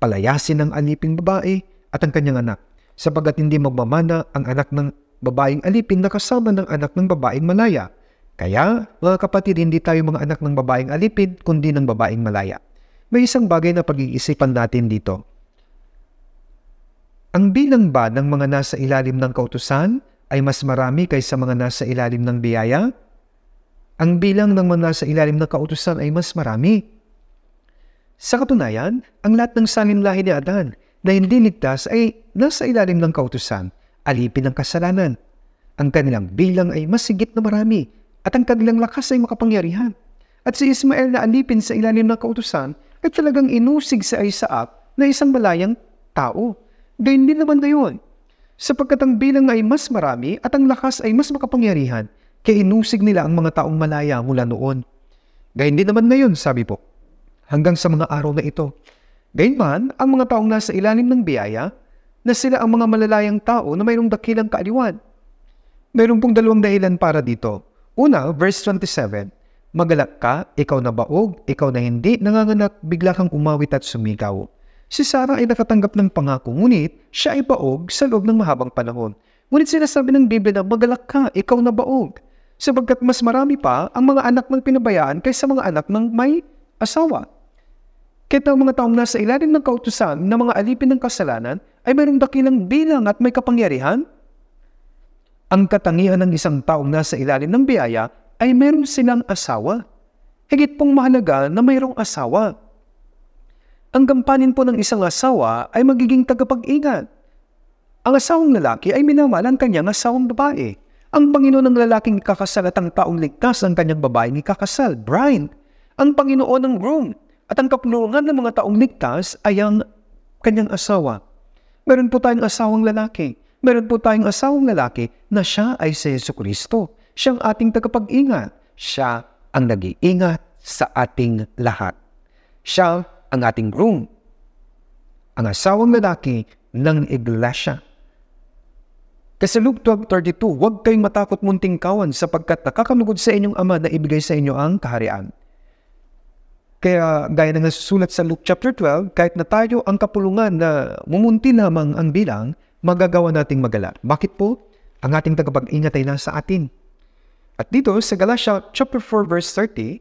Palayasin ang aliping babae at ang kanyang anak, sapagat hindi magmamana ang anak ng babaeng alipin na kasama ng anak ng babaeng malaya. Kaya, mga kapatid, hindi tayo mga anak ng babaeng alipin, kundi ng babaeng malaya. May isang bagay na pag-iisipan natin dito. Ang bilang ba ng mga nasa ilalim ng kautusan ay mas marami kaysa mga nasa ilalim ng biyaya? Ang bilang ng mga nasa ilalim ng kautusan ay mas marami sa katunayan, ang lahat ng sangin lahi ni Adan na hindi ligtas ay nasa ilalim ng kautusan, alipin ng kasalanan. Ang kanilang bilang ay masigit na marami at ang kanilang lakas ay makapangyarihan. At si Ismael na alipin sa ilalim ng kautusan ay talagang inusig sa Isaap na isang malayang tao. Gayun din naman na yun. Sapagkat ang bilang ay mas marami at ang lakas ay mas makapangyarihan, kaya inusig nila ang mga taong malaya mula noon. Gayun din naman ngayon, sabi po hanggang sa mga araw na ito. Gayunman, ang mga taong nasa ilalim ng biyaya na sila ang mga malalayang tao na mayroong dakilang kaaliwan. Mayroon pong dalawang dahilan para dito. Una, verse 27, Magalak ka, ikaw na baog, ikaw na hindi, nanganganak, bigla kang umawit at sumigaw. Si Sarah ay nakatanggap ng pangako, ngunit siya ay baog sa loob ng mahabang panahon. Ngunit sinasabi ng Biblia na magalak ka, ikaw na baog, sapagkat mas marami pa ang mga anak ng pinabayaan kaysa mga anak ng may asawa. Kahit ang mga taong nasa ilalim ng kautusan ng mga alipin ng kasalanan ay mayroong dakilang bilang at may kapangyarihan? Ang katangian ng isang taong nasa ilalim ng biyaya ay mayroong silang asawa. Higit pong mahalaga na mayroong asawa. Ang gampanin po ng isang asawa ay magiging tagapag-ingat. Ang asawang lalaki ay minamahal ang kanyang asawang babae. Ang Panginoon ng lalaking kakasal at ang taong ligtas ang kanyang babae babaeng kakasal, Brian. Ang Panginoon ng groom at ang kapulungan ng mga taong ligtas ay ang kanyang asawa. Meron po tayong asawang lalaki. Meron po tayong asawang lalaki na siya ay si Yesu Kristo. Siya ang ating tagapag-ingat. Siya ang nag-iingat sa ating lahat. Siya ang ating groom. Ang asawang lalaki ng iglesia. Kasi Luke 12.32, Huwag kayong matakot munting kawan sapagkat nakakalugod sa inyong ama na ibigay sa inyo ang kaharian. Kaya gaya ng nasusulat sa Luke chapter 12, kahit na tayo ang kapulungan na mumunti lamang ang bilang, magagawa nating magala. Bakit po? Ang ating tagapag-ingat ay nasa atin. At dito sa Galatia chapter 4 verse 30,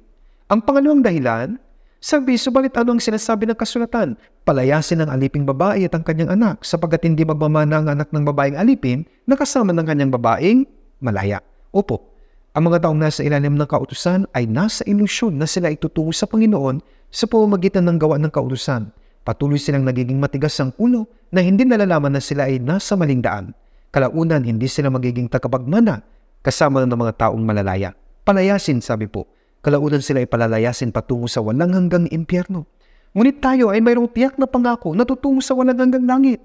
ang pangalawang dahilan, sabi, subalit ano ang sinasabi ng kasulatan? Palayasin ang aliping babae at ang kanyang anak, sapagat hindi magmamana ang anak ng babaeng alipin nakasama ng kanyang babaeng malaya. Opo, ang mga taong nasa ilalim ng kautusan ay nasa ilusyon na sila itutungo sa Panginoon sa pamamagitan ng gawa ng kautusan. Patuloy silang nagiging matigas ang ulo na hindi nalalaman na sila ay nasa maling daan. Kalaunan, hindi sila magiging takapagmana kasama ng mga taong malalaya. Palayasin, sabi po. Kalaunan sila ay palalayasin patungo sa walang hanggang impyerno. Ngunit tayo ay mayroong tiyak na pangako na tutungo sa walang hanggang langit.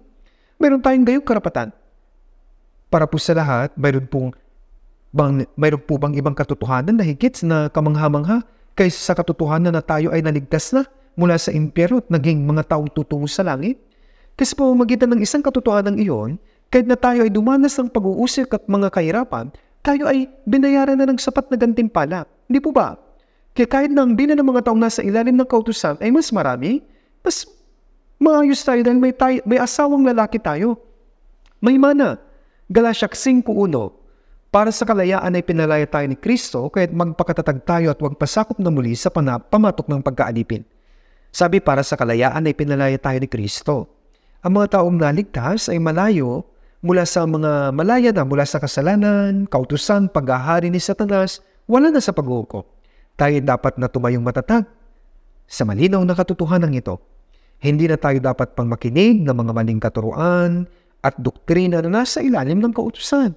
Mayroon tayong gayong karapatan. Para po sa lahat, mayroon pong Bang, mayroon po bang ibang katotohanan na higit na kamangha-mangha kaysa sa katotohanan na tayo ay naligtas na mula sa impyerno at naging mga taong tutungo sa langit? Kasi po magitan ng isang katotohanan iyon, kahit na tayo ay dumanas ng pag-uusik at mga kahirapan, tayo ay binayaran na ng sapat na gantimpala. Hindi po ba? Kaya kahit na ang bilang ng mga taong nasa ilalim ng kautusan ay mas marami, mas maayos tayo dahil may, tayo, may asawang lalaki tayo. May mana. Galasyak 5.1 para sa kalayaan ay pinalaya tayo ni Kristo, kaya't magpakatatag tayo at huwag pasakop na muli sa pamatok ng pagkaalipin. Sabi para sa kalayaan ay pinalaya tayo ni Kristo. Ang mga taong naligtas ay malayo mula sa mga malaya na mula sa kasalanan, kautusan, paghahari ni Satanas, wala na sa pag-uukop. Tayo dapat na tumayong matatag sa malinaw na katotohanan ito. Hindi na tayo dapat pang makinig ng mga maling katuruan at doktrina na nasa ilalim ng kautusan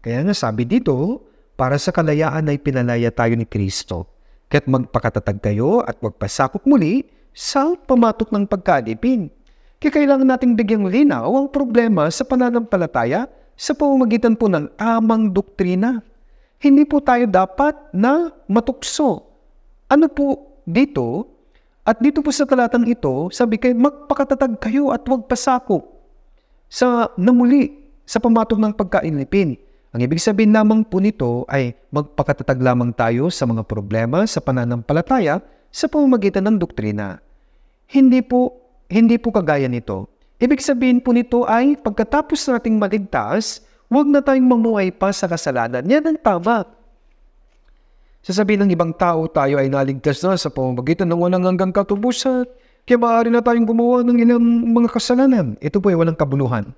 kaya nga sabi dito, para sa kalayaan ay pinalaya tayo ni Kristo. Kaya't magpakatatag kayo at magpasakop muli sa pamatok ng pagkalipin. Kaya kailangan nating bigyang linaw ang problema sa pananampalataya sa pamamagitan po ng amang doktrina. Hindi po tayo dapat na matukso. Ano po dito? At dito po sa talatang ito, sabi kayo, magpakatatag kayo at huwag pasakop sa namuli sa pamatok ng pagkainipin. Ang ibig sabihin lamang po nito ay magpakatatag lamang tayo sa mga problema sa pananampalataya sa pamamagitan ng doktrina. Hindi po, hindi po kagaya nito. Ibig sabihin po nito ay pagkatapos nating maligtas, huwag na tayong mamuhay pa sa kasalanan. Yan ang tama. Sasabihin ng ibang tao, tayo ay naligtas na sa pamamagitan ng walang hanggang katubusan, kaya maaari na tayong gumawa ng ilang mga kasalanan. Ito po ay walang kabuluhan.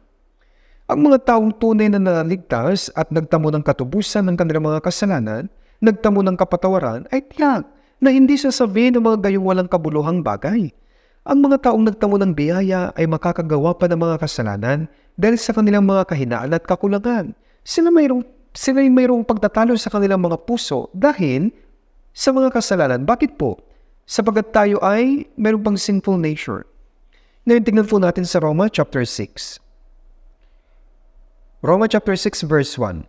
Ang mga taong tunay na naligtas at nagtamo ng katubusan ng kanilang mga kasalanan, nagtamo ng kapatawaran ay tiyak na hindi sasabihin ng mga gayong walang kabuluhang bagay. Ang mga taong nagtamo ng biyaya ay makakagawa pa ng mga kasalanan dahil sa kanilang mga kahinaan at kakulangan. Sila mayroong sila ay mayroong pagtatalo sa kanilang mga puso dahil sa mga kasalanan. Bakit po? Sapagat tayo ay mayroong pang sinful nature. Ngayon tignan po natin sa Roma chapter 6. Roma chapter 6 verse 1.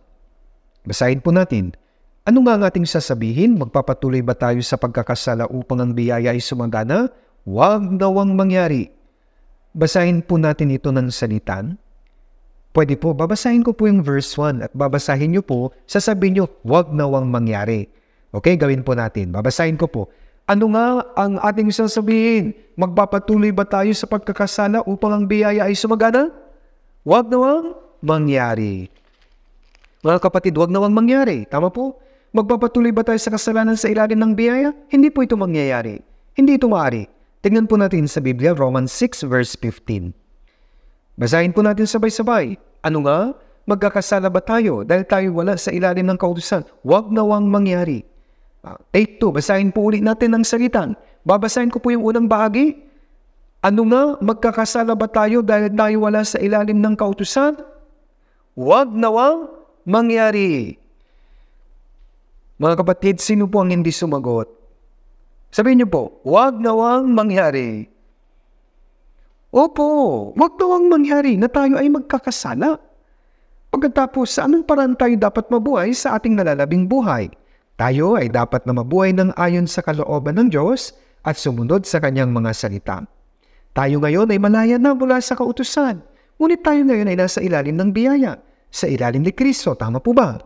Basahin po natin. Ano nga ang ating sasabihin? Magpapatuloy ba tayo sa pagkakasala upang ang biyaya ay sumagana? Huwag daw ang mangyari. Basahin po natin ito ng salitan. Pwede po, babasahin ko po yung verse 1 at babasahin niyo po, sasabihin niyo, huwag daw ang mangyari. Okay, gawin po natin. Babasahin ko po. Ano nga ang ating sasabihin? Magpapatuloy ba tayo sa pagkakasala upang ang biyaya ay sumagana? Huwag nawang mangyari. Mga kapatid, wag na wag mangyari. Tama po? Magpapatuloy ba tayo sa kasalanan sa ilalim ng biyaya? Hindi po ito mangyayari. Hindi ito maaari. Tingnan po natin sa Biblia, Romans 6 verse 15. Basahin po natin sabay-sabay. Ano nga? Magkakasala ba tayo dahil tayo wala sa ilalim ng kautusan? Wag na wang mangyari. Ah, Take 2, basahin po ulit natin ang salitan. Babasahin ko po yung unang bahagi. Ano nga? Magkakasala ba tayo dahil tayo wala sa ilalim ng kautusan? Huwag nawang mangyari. Mga kapatid, sino po ang hindi sumagot? Sabihin niyo po, huwag nawang mangyari. Opo, huwag nawang mangyari na tayo ay magkakasala. Pagkatapos, sa anong paraan tayo dapat mabuhay sa ating nalalabing buhay? Tayo ay dapat na mabuhay ng ayon sa kalooban ng Diyos at sumunod sa kanyang mga salita. Tayo ngayon ay malaya na mula sa kautusan Ngunit tayo na ay nasa ilalim ng biyaya, sa ilalim ni Kristo, tama po ba?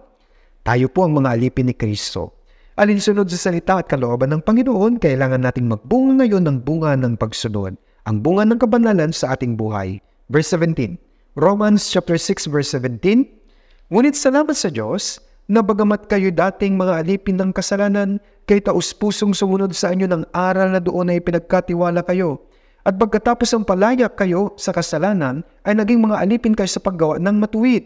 Tayo po ang mga alipin ni Kristo. Alinsunod sa salita at kalooban ng Panginoon, kailangan nating magbunga ngayon ng bunga ng pagsunod, ang bunga ng kabanalan sa ating buhay. Verse 17, Romans chapter 6 verse 17, Ngunit salamat sa Diyos, na bagamat kayo dating mga alipin ng kasalanan, kay taus-pusong sumunod sa inyo ng aral na doon ay pinagkatiwala kayo, at pagkatapos ang palayak kayo sa kasalanan, ay naging mga alipin kayo sa paggawa ng matuwid.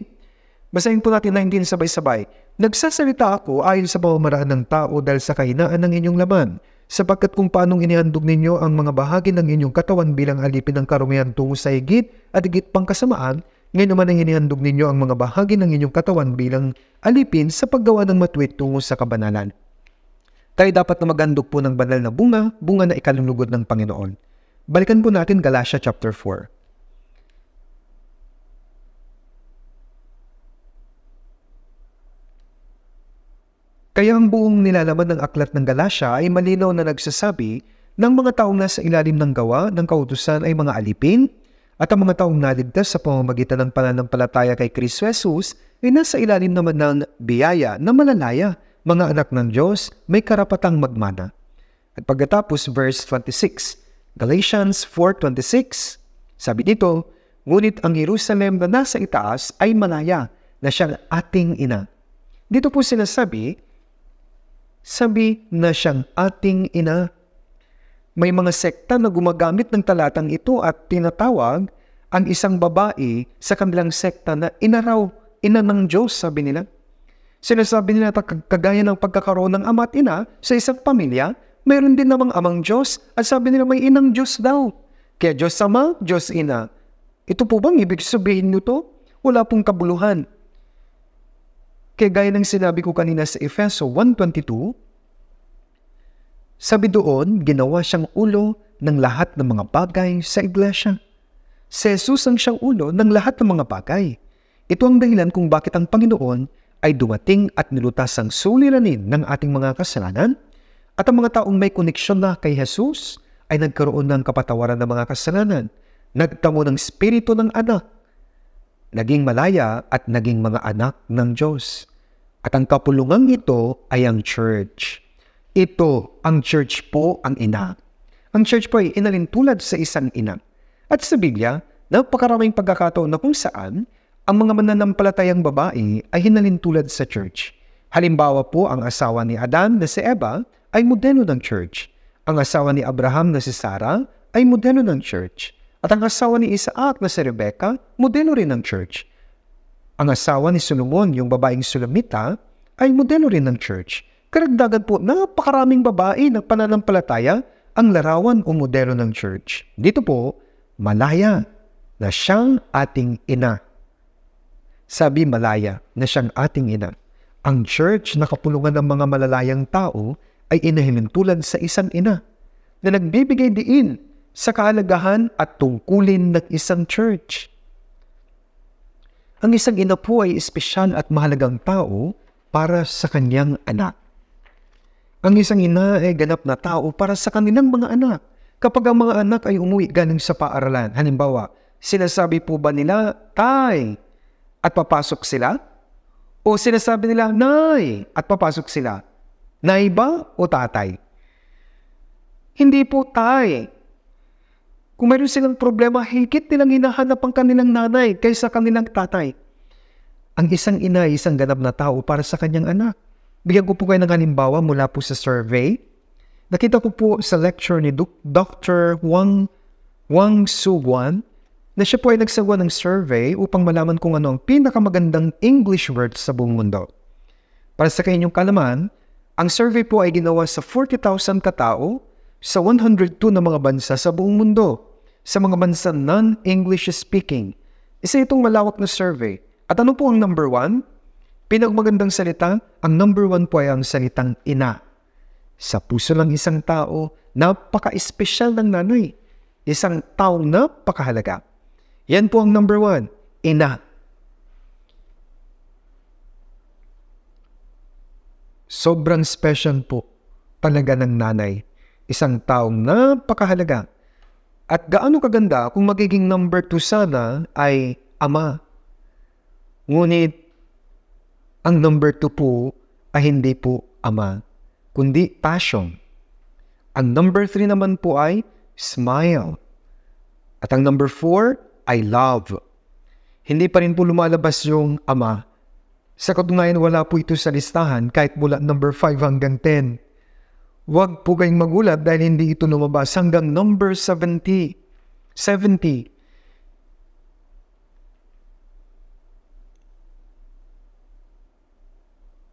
Basahin po natin 19 sabay-sabay. Nagsasalita ako ayon sa pamamaraan ng tao dahil sa kahinaan ng inyong laman, sapagkat kung paanong inihandog ninyo ang mga bahagi ng inyong katawan bilang alipin ng karumihan tungo sa higit at higit pang kasamaan, ngayon naman ang inihandog ninyo ang mga bahagi ng inyong katawan bilang alipin sa paggawa ng matuwid tungo sa kabanalan. Tayo dapat na magandog po ng banal na bunga, bunga na ikalulugod ng Panginoon. Balikan po natin Galatia chapter 4. Kaya ang buong nilalaman ng aklat ng Galatia ay malinaw na nagsasabi ng mga taong nasa ilalim ng gawa ng kautusan ay mga alipin at ang mga taong naligtas sa pamamagitan ng pananampalataya kay Kristo Jesus ay nasa ilalim naman ng biyaya na malalaya, mga anak ng Diyos, may karapatang magmana. At pagkatapos verse 26, Galatians 4.26, sabi dito, Ngunit ang Jerusalem na nasa itaas ay malaya na siyang ating ina. Dito po sinasabi, sabi na siyang ating ina. May mga sekta na gumagamit ng talatang ito at tinatawag ang isang babae sa kanilang sekta na inaraw, ina ng Diyos, sabi nila. Sinasabi nila kagaya ng pagkakaroon ng ama at ina sa isang pamilya, Meron din namang amang Diyos at sabi nila may inang Diyos daw. Kaya Diyos Ama, Diyos Ina. Ito po bang ibig sabihin nyo to? Wala pong kabuluhan. Kaya gaya ng sinabi ko kanina sa Efeso 1.22, sabi doon, ginawa siyang ulo ng lahat ng mga bagay sa iglesia. Si Jesus ang siyang ulo ng lahat ng mga bagay. Ito ang dahilan kung bakit ang Panginoon ay dumating at nilutas ang suliranin ng ating mga kasalanan at ang mga taong may koneksyon na kay Jesus ay nagkaroon ng kapatawaran ng mga kasalanan, nagtamo ng spirito ng anak, naging malaya at naging mga anak ng Diyos. At ang kapulungan ito ay ang church. Ito, ang church po ang ina. Ang church po ay inalintulad sa isang ina. At sa Biblia, napakaraming pagkakataon na kung saan ang mga mananampalatayang babae ay hinalintulad sa church. Halimbawa po ang asawa ni Adam na si Eva ay modelo ng church. Ang asawa ni Abraham na si Sarah ay modelo ng church. At ang asawa ni Isaac na si Rebecca, modelo rin ng church. Ang asawa ni Solomon, yung babaeng Sulamita, ay modelo rin ng church. Karagdagan po, napakaraming babae ng pananampalataya ang larawan o modelo ng church. Dito po, malaya na siyang ating ina. Sabi malaya na siyang ating ina. Ang church na kapulungan ng mga malalayang tao ay inahinuntulan sa isang ina na nagbibigay diin sa kaalagahan at tungkulin ng isang church. Ang isang ina po ay espesyal at mahalagang tao para sa kanyang anak. Ang isang ina ay ganap na tao para sa kanilang mga anak. Kapag ang mga anak ay umuwi galing sa paaralan, halimbawa, sinasabi po ba nila, Tay, at papasok sila? O sinasabi nila, Nay, at papasok sila? Nay o tatay? Hindi po tay. Kung meron silang problema, higit nilang hinahanap ang kanilang nanay kaysa kanilang tatay. Ang isang ina ay isang ganap na tao para sa kanyang anak. Bigyan ko po kayo ng halimbawa mula po sa survey. Nakita ko po sa lecture ni Dr. Wang, Wang Suguan na siya po ay nagsagawa ng survey upang malaman kung ano ang pinakamagandang English word sa buong mundo. Para sa kanyang kalaman, ang survey po ay ginawa sa 40,000 katao sa 102 na mga bansa sa buong mundo sa mga bansa non-English speaking. Isa itong malawak na survey. At ano po ang number one? Pinagmagandang salita, ang number one po ay ang salitang ina. Sa puso ng isang tao, napaka-espesyal ng nanay. Isang tao na napakahalaga. Yan po ang number one, ina. Sobrang special po talaga ng nanay. Isang taong napakahalaga. At gaano kaganda kung magiging number two sana ay ama. Ngunit, ang number two po ay hindi po ama, kundi passion. Ang number three naman po ay smile. At ang number four ay love. Hindi pa rin po lumalabas yung ama sa katunayan, wala po ito sa listahan kahit mula number 5 hanggang 10. Huwag po kayong magulat dahil hindi ito lumabas hanggang number 70. 70.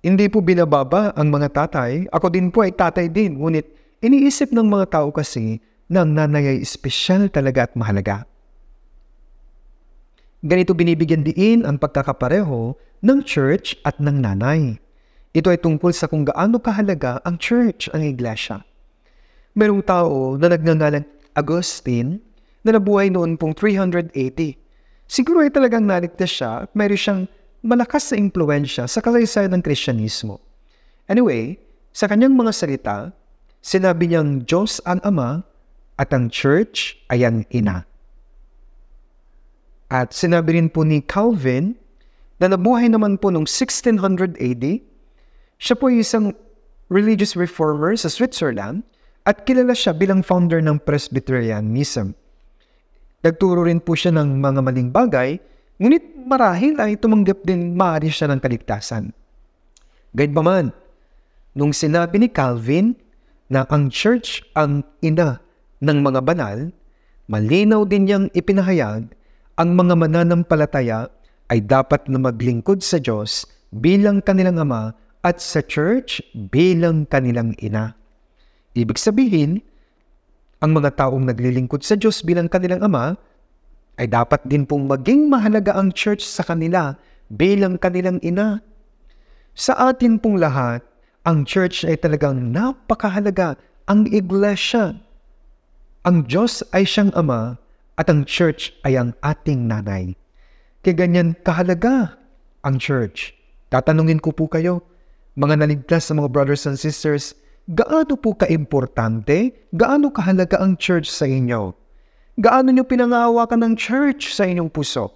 Hindi po binababa ang mga tatay. Ako din po ay tatay din. Ngunit iniisip ng mga tao kasi na ang nanay ay espesyal talaga at mahalaga. Ganito binibigyan diin ang pagkakapareho ng church at ng nanay. Ito ay tungkol sa kung gaano kahalaga ang church, ang iglesia. Merong tao na nagngangalan Augustine na nabuhay noon pong 380. Siguro ay talagang naligtas siya at mayroon siyang malakas na impluensya sa kalaysayan ng Kristyanismo. Anyway, sa kanyang mga salita, sinabi niyang Diyos ang Ama at ang Church ay ang Ina. At sinabi rin po ni Calvin na nabuhay naman po noong 1600 AD. Siya po ay isang religious reformer sa Switzerland at kilala siya bilang founder ng Presbyterianism. Nagturo rin po siya ng mga maling bagay, ngunit marahil ay tumanggap din maaari siya ng kaligtasan. Gayun pa man, nung sinabi ni Calvin na ang church ang ina ng mga banal, malinaw din niyang ipinahayag ang mga mananampalataya ay dapat na maglingkod sa Diyos bilang kanilang ama at sa church bilang kanilang ina. Ibig sabihin, ang mga taong naglilingkod sa Diyos bilang kanilang ama ay dapat din pong maging mahalaga ang church sa kanila bilang kanilang ina. Sa atin pong lahat, ang church ay talagang napakahalaga, ang iglesia. Ang Diyos ay siyang ama at ang church ay ang ating nanay kaya kaganyan kahalaga ang church. Tatanungin ko po kayo, mga naligtas sa mga brothers and sisters, gaano po kaimportante, gaano kahalaga ang church sa inyo? Gaano niyo pinangahawakan ng church sa inyong puso?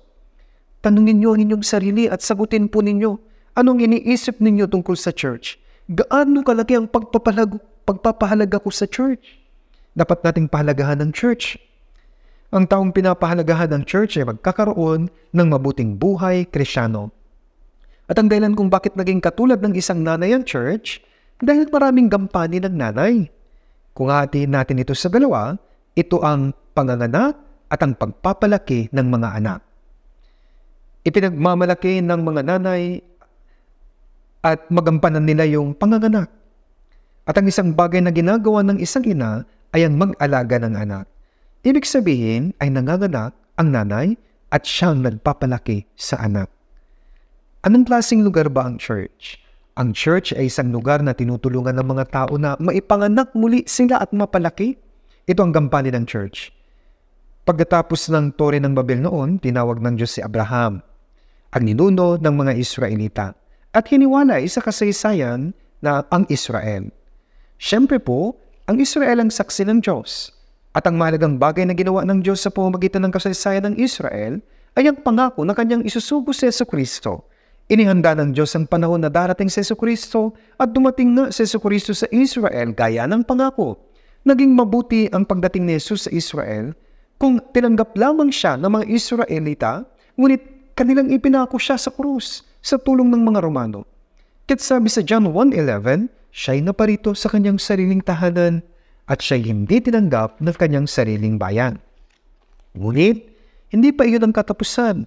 Tanungin nyo ang inyong sarili at sagutin po ninyo, anong iniisip ninyo tungkol sa church? Gaano kalaki ang pagpapahalaga ko sa church? Dapat nating pahalagahan ng church ang taong pinapahalagahan ng church ay magkakaroon ng mabuting buhay krisyano. At ang dahilan kung bakit naging katulad ng isang nanay ang church, dahil maraming gampani ng nanay. Kung hatiin natin ito sa dalawa, ito ang panganganak at ang pagpapalaki ng mga anak. Ipinagmamalaki ng mga nanay at magampanan nila yung panganganak. At ang isang bagay na ginagawa ng isang ina ay ang mag-alaga ng anak. Ibig sabihin ay nanganganak ang nanay at siyang nagpapalaki sa anak. Anong klaseng lugar ba ang church? Ang church ay isang lugar na tinutulungan ng mga tao na maipanganak muli sila at mapalaki. Ito ang gampanin ng church. Pagkatapos ng Tore ng Babel noon, tinawag ng Diyos si Abraham, ang ninuno ng mga Israelita, at hiniwalay isa kasaysayan na ang Israel. Siyempre po, ang Israel ang saksi ng Diyos at ang mahalagang bagay na ginawa ng Diyos sa pamamagitan ng kasaysayan ng Israel ay ang pangako na kanyang isusugo si Yeso Kristo. Inihanda ng Diyos ang panahon na darating si Yeso Kristo at dumating na si Yeso Kristo sa Israel gaya ng pangako. Naging mabuti ang pagdating ni Yesus sa Israel kung tinanggap lamang siya ng mga Israelita ngunit kanilang ipinako siya sa krus sa tulong ng mga Romano. Kit sabi sa John 1.11, siya'y naparito sa kanyang sariling tahanan at siya hindi tinanggap ng kanyang sariling bayan. Ngunit, hindi pa iyon ang katapusan.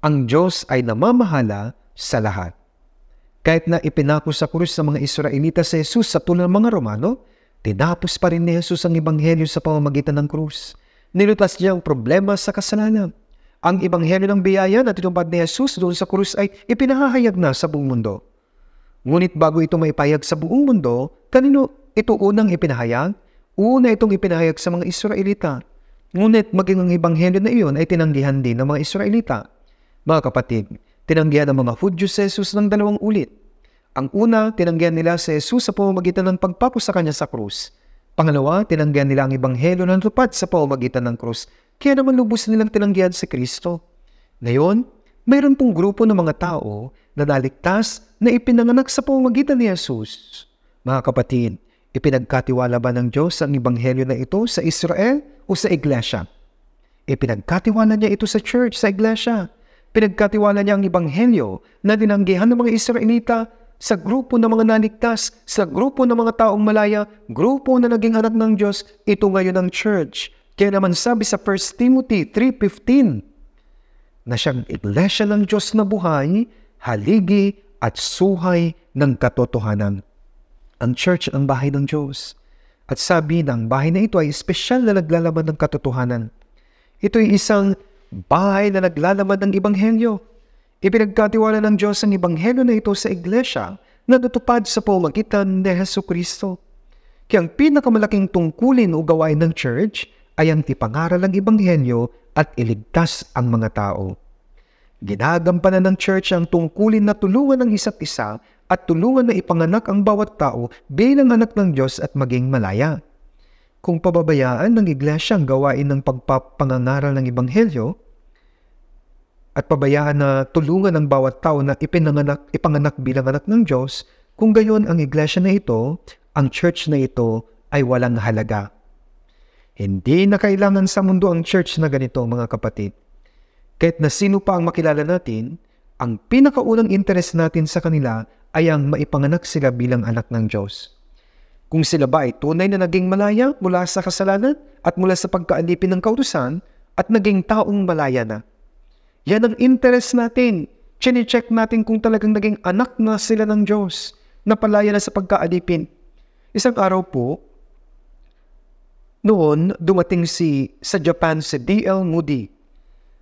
Ang Diyos ay namamahala sa lahat. Kahit na ipinako sa krus ng mga Israelita sa Jesus sa tulad ng mga Romano, tinapos pa rin ni Jesus ang Ebanghelyo sa pamamagitan ng krus. Nilutas niya ang problema sa kasalanan. Ang Ebanghelyo ng biyaya na tinumpad ni Jesus doon sa krus ay ipinahahayag na sa buong mundo. Ngunit bago ito maipayag sa buong mundo, kanino ito unang ipinahayag, una itong ipinahayag sa mga Israelita. Ngunit maging ang ebanghelyo na iyon ay tinanggihan din ng mga Israelita. Mga kapatid, tinanggihan ng mga Hudyo si Jesus ng dalawang ulit. Ang una, tinanggihan nila si Jesus sa pamamagitan ng pagpapo sa kanya sa krus. Pangalawa, tinanggihan nila ang ebanghelyo ng tupad sa pamamagitan ng krus, kaya naman lubos nilang tinanggihan si Kristo. Ngayon, mayroon pong grupo ng mga tao na naligtas na ipinanganak sa pamamagitan ni Jesus. Mga kapatid, Ipinagkatiwala ba ng Diyos ang ibanghelyo na ito sa Israel o sa iglesia? Ipinagkatiwala niya ito sa church, sa iglesia. Pinagkatiwala niya ang ibanghelyo na dinanggihan ng mga Israelita sa grupo ng mga naligtas, sa grupo ng mga taong malaya, grupo na naging anak ng Diyos, ito ngayon ang church. Kaya naman sabi sa 1 Timothy 3.15, na siyang iglesia ng Diyos na buhay, haligi at suhay ng katotohanan ang church ang bahay ng Diyos. At sabi ng bahay na ito ay espesyal na naglalaman ng katotohanan. Ito'y isang bahay na naglalaman ng ibanghelyo. Ipinagkatiwala ng Diyos ang ibanghelyo na ito sa iglesia na natupad sa pamagitan ni Heso Kristo. Kaya ang pinakamalaking tungkulin o gawain ng church ay ang ipangaral ang ibanghelyo at iligtas ang mga tao. Ginagampanan ng church ang tungkulin na tulungan ng isa't isa at tulungan na ipanganak ang bawat tao bilang anak ng Diyos at maging malaya. Kung pababayaan ng iglesia ang gawain ng pagpapangangaral ng Ebanghelyo, at pabayaan na tulungan ang bawat tao na ipinanganak, ipanganak bilang anak ng Diyos, kung gayon ang iglesia na ito, ang church na ito ay walang halaga. Hindi na kailangan sa mundo ang church na ganito mga kapatid. Kahit na sino pa ang makilala natin, ang pinakaunang interes natin sa kanila ay ang maipanganak sila bilang anak ng Diyos. Kung sila ba ay tunay na naging malaya mula sa kasalanan at mula sa pagkaalipin ng kautusan at naging taong malaya na. Yan ang interes natin. Chine-check natin kung talagang naging anak na sila ng Diyos, na palaya na sa pagkaalipin. Isang araw po, noon dumating si sa Japan si D.L. Moody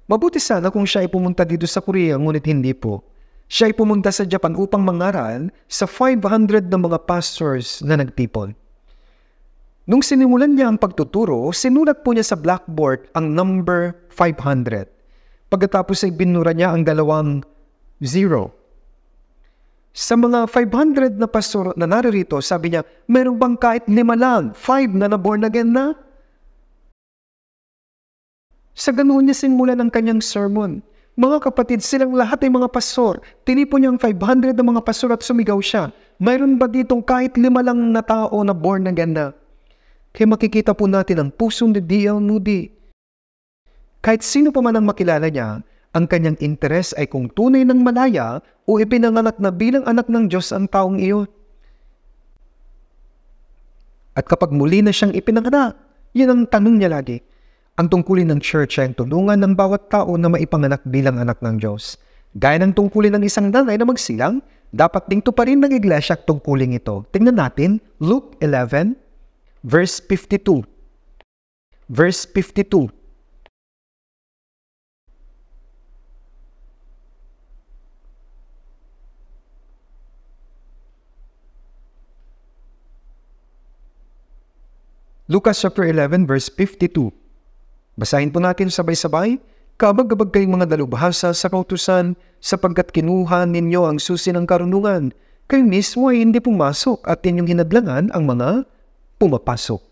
Mabuti sana kung siya ay pumunta dito sa Korea ngunit hindi po. Siya ay pumunta sa Japan upang mangaral sa 500 na mga pastors na nagtipon. Nung sinimulan niya ang pagtuturo, sinulat po niya sa blackboard ang number 500. Pagkatapos ay binura niya ang dalawang zero. Sa mga 500 na pastor na naririto, sabi niya, meron bang kahit lima lang, five na na-born again na? Sa ganoon niya sinimulan ang kanyang sermon. Mga kapatid, silang lahat ay mga pastor. Tinipon niya ang 500 na mga pastor at sumigaw siya. Mayroon ba ditong kahit lima lang na tao na born again ganda? Kaya makikita po natin ang puso ni D.L. Moody. Kahit sino pa man ang makilala niya, ang kanyang interes ay kung tunay ng malaya o ipinanganak na bilang anak ng Diyos ang taong iyon. At kapag muli na siyang ipinanganak, yan ang tanong niya lagi. Ang tungkulin ng church ay ang tulungan ng bawat tao na maipanganak bilang anak ng Diyos. Gaya ng tungkulin ng isang nanay na magsilang, dapat ding tuparin ng iglesia ang tungkuling ito. Tingnan natin, Luke 11, verse 52. Verse 52. Lucas chapter 11 verse 52 Basahin po natin sabay-sabay, kabag-abag kayong mga dalubhasa sa kautusan, sapagkat kinuha ninyo ang susi ng karunungan, kayo mismo ay hindi pumasok at inyong hinadlangan ang mga pumapasok.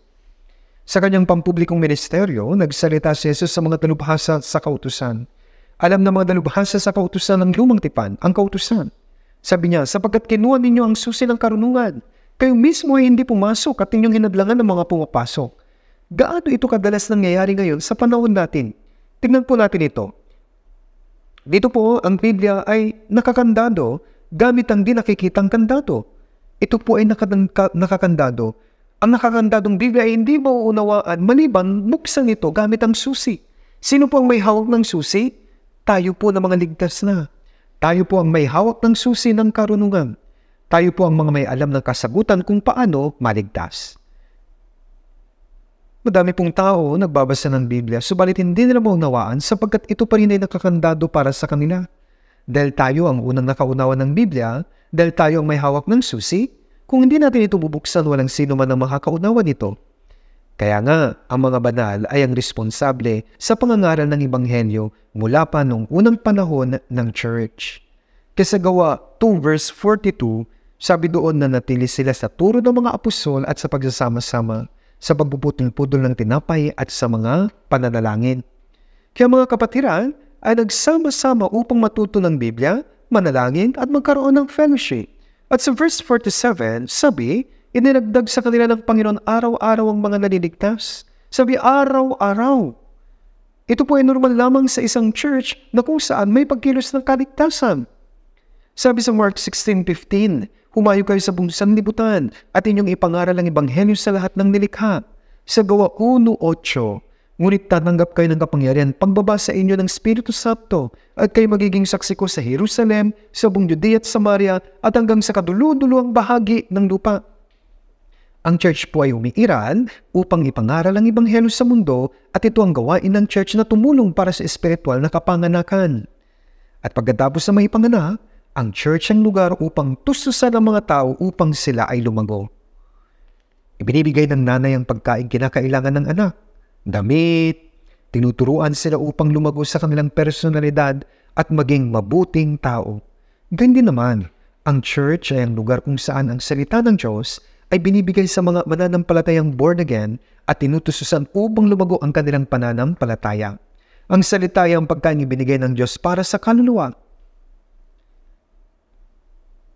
Sa kanyang pampublikong ministeryo, nagsalita si Jesus sa mga dalubhasa sa kautusan. Alam ng mga dalubhasa sa kautusan ng lumang tipan, ang kautusan. Sabi niya, sapagkat kinuha ninyo ang susi ng karunungan, kayo mismo ay hindi pumasok at inyong hinadlangan ang mga pumapasok. Gaano ito kadalas nangyayari ngayon sa panahon natin? Tingnan po natin ito. Dito po, ang Biblia ay nakakandado gamit ang di nakikitang kandado. Ito po ay nakakandado. Ang nakakandadong Biblia ay hindi mauunawaan maliban buksan ito gamit ang susi. Sino po ang may hawak ng susi? Tayo po na mga ligtas na. Tayo po ang may hawak ng susi ng karunungan. Tayo po ang mga may alam ng kasagutan kung paano maligtas. Madami pong tao nagbabasa ng Biblia subalit hindi nila maunawaan sapagkat ito pa rin ay nakakandado para sa kanila. Dahil tayo ang unang nakaunawa ng Biblia, dahil tayo ang may hawak ng susi, kung hindi natin ito bubuksan walang sino man ang makakaunawa nito. Kaya nga, ang mga banal ay ang responsable sa pangangaral ng Ibanghelyo mula pa noong unang panahon ng Church. Kesa gawa 2 verse 42, sabi doon na natili sila sa turo ng mga apostol at sa pagsasama-sama sa pagpuputol pudol ng tinapay at sa mga pananalangin. Kaya mga kapatiran ay nagsama-sama upang matuto ng Biblia, manalangin at magkaroon ng fellowship. At sa verse 47, sabi, Ininagdag sa kanila ng Panginoon araw-araw ang mga naliligtas. Sabi, araw-araw. Ito po ay normal lamang sa isang church na kung saan may pagkilos ng kaligtasan. Sabi sa Mark 16.15, Humayo kayo sa bungsang libutan at inyong ipangaral ang ebanghelyo sa lahat ng nilikha. Sa gawa 1.8, Ngunit tatanggap kayo ng kapangyarihan pagbaba sa inyo ng Espiritu Santo at kayo magiging saksi ko sa Jerusalem, sa buong Judea at Samaria at hanggang sa kaduluduluang bahagi ng lupa. Ang church po ay umiiral upang ipangaral ang Ibanghelo sa mundo at ito ang gawain ng church na tumulong para sa espiritual na kapanganakan. At pagkatapos na maipanganak, ang church ang lugar upang tustusan ang mga tao upang sila ay lumago. Ibinibigay ng nanay ang pagkain kinakailangan ng anak, damit, tinuturuan sila upang lumago sa kanilang personalidad at maging mabuting tao. Gandi naman, ang church ay ang lugar kung saan ang salita ng Diyos ay binibigay sa mga mananampalatayang born again at tinutususan upang lumago ang kanilang pananampalataya. Ang salita ay ang pagkain ibinigay ng Diyos para sa kaluluwa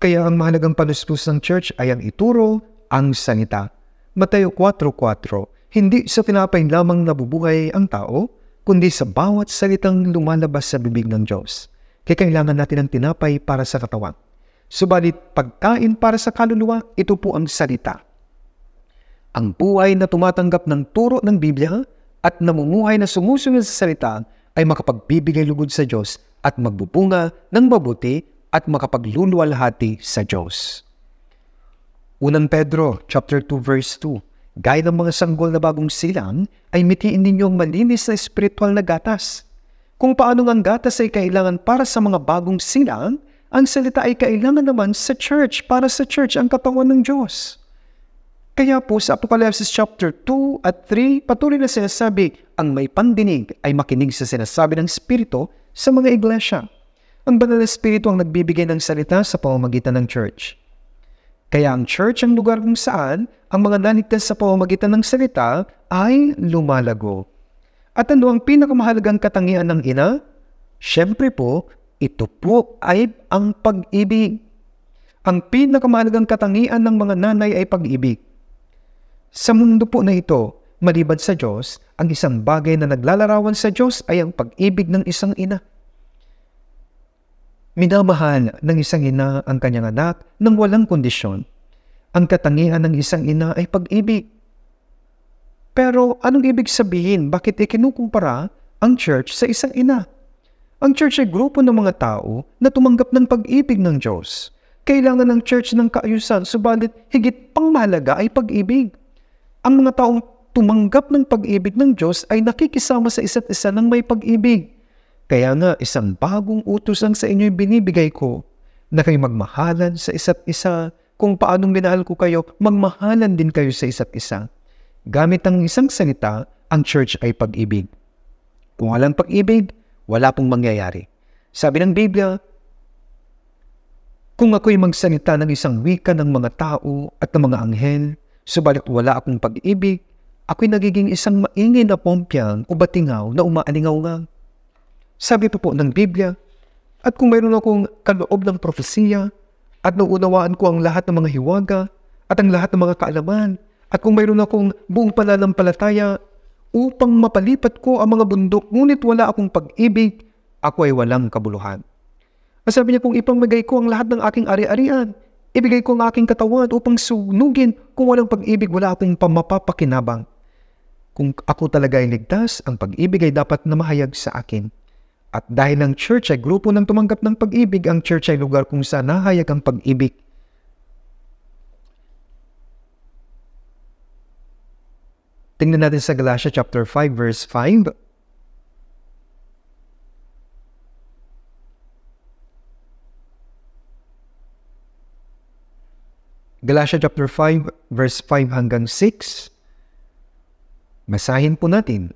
kaya ang mahalagang panuspos ng church ay ang ituro, ang salita. Mateo 4.4 Hindi sa tinapay lamang nabubuhay ang tao, kundi sa bawat salitang lumalabas sa bibig ng Diyos. Kaya kailangan natin ng tinapay para sa katawan. Subalit pagkain para sa kaluluwa, ito po ang salita. Ang buhay na tumatanggap ng turo ng Biblia at namumuhay na sumusunod sa salita ay makapagbibigay lugod sa Diyos at magbubunga ng mabuti at makapagluluwalhati sa Diyos. Unang Pedro chapter 2 verse 2. Gaya ng mga sanggol na bagong silang, ay mitiin ninyo ang malinis na espiritual na gatas. Kung paano ang gatas ay kailangan para sa mga bagong silang, ang salita ay kailangan naman sa church, para sa church ang katawan ng Diyos. Kaya po sa Apocalypse chapter 2 at 3, patuloy na sinasabi, ang may pandinig ay makinig sa sinasabi ng Espiritu sa mga iglesia. Ang banal na espiritu ang nagbibigay ng salita sa pamamagitan ng church. Kaya ang church ang lugar kung saan ang mga naligtas sa pamamagitan ng salita ay lumalago. At ano ang pinakamahalagang katangian ng ina? Siyempre po, ito po ay ang pag-ibig. Ang pinakamahalagang katangian ng mga nanay ay pag-ibig. Sa mundo po na ito, maliban sa Diyos, ang isang bagay na naglalarawan sa Diyos ay ang pag-ibig ng isang ina. Minamahal ng isang ina ang kanyang anak nang walang kondisyon. Ang katangian ng isang ina ay pag-ibig. Pero anong ibig sabihin bakit ikinukumpara ang church sa isang ina? Ang church ay grupo ng mga tao na tumanggap ng pag-ibig ng Diyos. Kailangan ng church ng kaayusan, subalit higit pang mahalaga ay pag-ibig. Ang mga taong tumanggap ng pag-ibig ng Diyos ay nakikisama sa isa't isa ng may pag-ibig. Kaya nga, isang bagong utos ang sa inyo'y binibigay ko, na kayo magmahalan sa isa't isa, kung paanong minahal ko kayo, magmahalan din kayo sa isa't isa. Gamit ang isang salita, ang church ay pag-ibig. Kung walang pag-ibig, wala pong mangyayari. Sabi ng Biblia, kung ako'y magsalita ng isang wika ng mga tao at ng mga anghel, subalit wala akong pag-ibig, ako'y nagiging isang maingay na pompyang o batingaw na umaalingaw nga. Sabi pa po ng Biblia, at kung mayroon akong kaloob ng propesiya, at nauunawaan ko ang lahat ng mga hiwaga, at ang lahat ng mga kaalaman, at kung mayroon akong buong palalampalataya upang mapalipat ko ang mga bundok, ngunit wala akong pag-ibig, ako ay walang kabuluhan. At sabi niya, kung ipamagay ko ang lahat ng aking ari-arian, ibigay ko ang aking katawan upang sunugin, kung walang pag-ibig, wala akong pamapapakinabang. Kung ako talaga ay ligtas, ang pag-ibig ay dapat na mahayag sa akin. At dahil ang church ay grupo ng tumanggap ng pag-ibig, ang church ay lugar kung saan nahayag ang pag-ibig. Tingnan natin sa Galatia chapter 5 verse 5. Galatia chapter 5 verse 5 hanggang 6. Masahin po natin.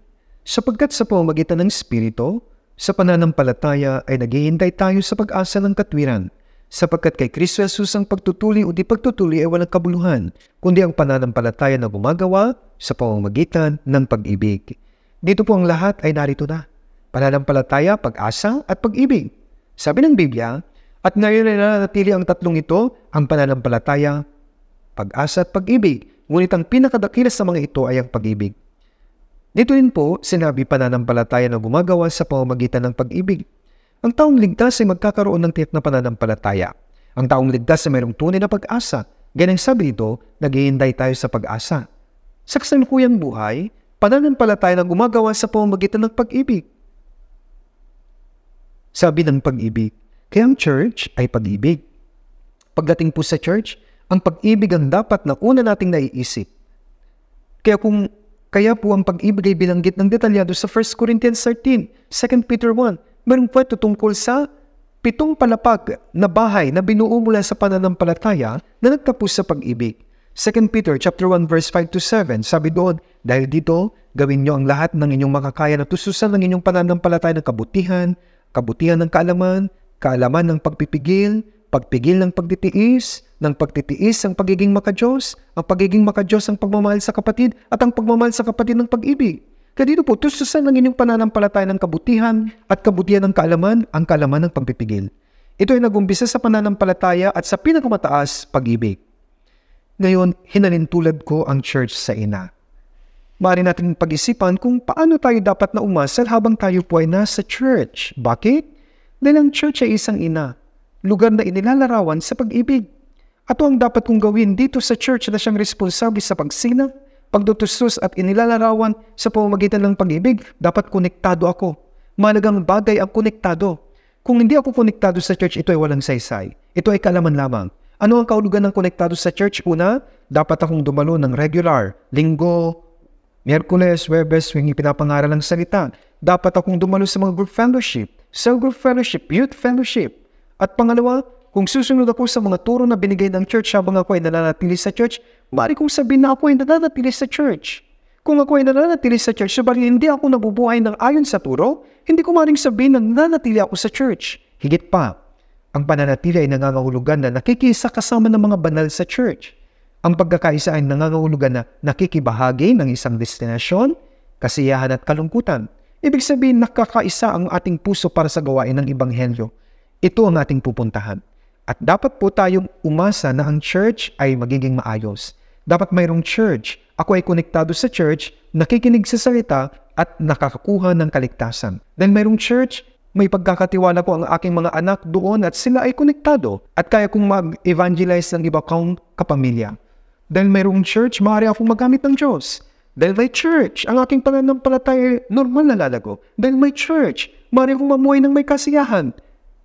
Sapagkat sa pamamagitan ng Espiritu, sa pananampalataya ay naghihintay tayo sa pag-asa ng katwiran, sapagkat kay Kristo Jesus ang pagtutuli o di pagtutuli ay walang kabuluhan, kundi ang pananampalataya na gumagawa sa pamamagitan ng pag-ibig. Dito po ang lahat ay narito na. Pananampalataya, pag-asa at pag-ibig. Sabi ng Biblia, at ngayon ay nanatili ang tatlong ito, ang pananampalataya, pag-asa at pag-ibig. Ngunit ang pinakadakilas sa mga ito ay ang pag-ibig. Dito rin po, sinabi pananampalataya na gumagawa sa pamamagitan ng pag-ibig. Ang taong ligtas ay magkakaroon ng tiyak na pananampalataya. Ang taong ligtas ay mayroong tunay na pag-asa. Ganang sabi dito, naghihintay tayo sa pag-asa. Sa kasalukuyang buhay, pananampalataya na gumagawa sa pamamagitan ng pag-ibig. Sabi ng pag-ibig, kaya ang church ay pag-ibig. Pagdating po sa church, ang pag-ibig ang dapat na una nating naiisip. Kaya kung kaya po ang pag-ibig ay bilanggit ng detalyado sa 1 Corinthians 13, 2 Peter 1. Meron po ito tungkol sa pitong palapag na bahay na binuo mula sa pananampalataya na nagtapos sa pag-ibig. 2 Peter chapter 1 verse 5 to 7, sabi doon, dahil dito, gawin niyo ang lahat ng inyong makakaya na tususan ng inyong pananampalataya ng kabutihan, kabutihan ng kaalaman, kaalaman ng pagpipigil, pagpigil ng pagtitiis, ng pagtitiis, ang pagiging makajos, ang pagiging makajos ang pagmamahal sa kapatid, at ang pagmamahal sa kapatid ng pag-ibig. Kaya dito po, tustusan ng inyong pananampalataya ng kabutihan at kabutihan ng kaalaman, ang kaalaman ng pagpipigil. Ito ay nagumbisa sa pananampalataya at sa pinakamataas pag-ibig. Ngayon, hinalintulad ko ang church sa ina. Maaari natin pag-isipan kung paano tayo dapat na umasal habang tayo po ay nasa church. Bakit? Dahil ang church ay isang ina, lugar na inilalarawan sa pag-ibig. Ato ang dapat kong gawin dito sa church na siyang responsable sa pagsinang, pagdutustos at inilalarawan sa pamamagitan ng pag-ibig, dapat konektado ako. Malagang bagay ang konektado. Kung hindi ako konektado sa church, ito ay walang saysay. Ito ay kalaman lamang. Ano ang kaulugan ng konektado sa church? Una, dapat akong dumalo ng regular, linggo, Miyerkules, Webes, yung ipinapangaral ng salita. Dapat akong dumalo sa mga group fellowship, cell group fellowship, youth fellowship. At pangalawa, kung susunod ako sa mga turo na binigay ng church habang ako ay nananatili sa church, bari kong sabihin na ako ay nananatili sa church. Kung ako ay nananatili sa church, sabari hindi ako nabubuhay ng ayon sa turo, hindi ko maring sabihin na nananatili ako sa church. Higit pa, ang pananatili ay nangangahulugan na nakikisa kasama ng mga banal sa church. Ang pagkakaisa ay nangangahulugan na nakikibahagi ng isang destinasyon, kasiyahan at kalungkutan. Ibig sabihin, nakakaisa ang ating puso para sa gawain ng Ibanghelyo. Ito ang ating pupuntahan. At dapat po tayong umasa na ang church ay magiging maayos. Dapat mayroong church. Ako ay konektado sa church, nakikinig sa salita, at nakakakuha ng kaligtasan. Then mayroong church, may pagkakatiwala po ang aking mga anak doon at sila ay konektado at kaya kong mag-evangelize ng iba kong kapamilya. Dahil mayroong church, maaari akong magamit ng Diyos. Dahil may church, ang aking pananampalataya ay normal na lalago. Dahil may church, maaari akong mamuhay ng may kasiyahan.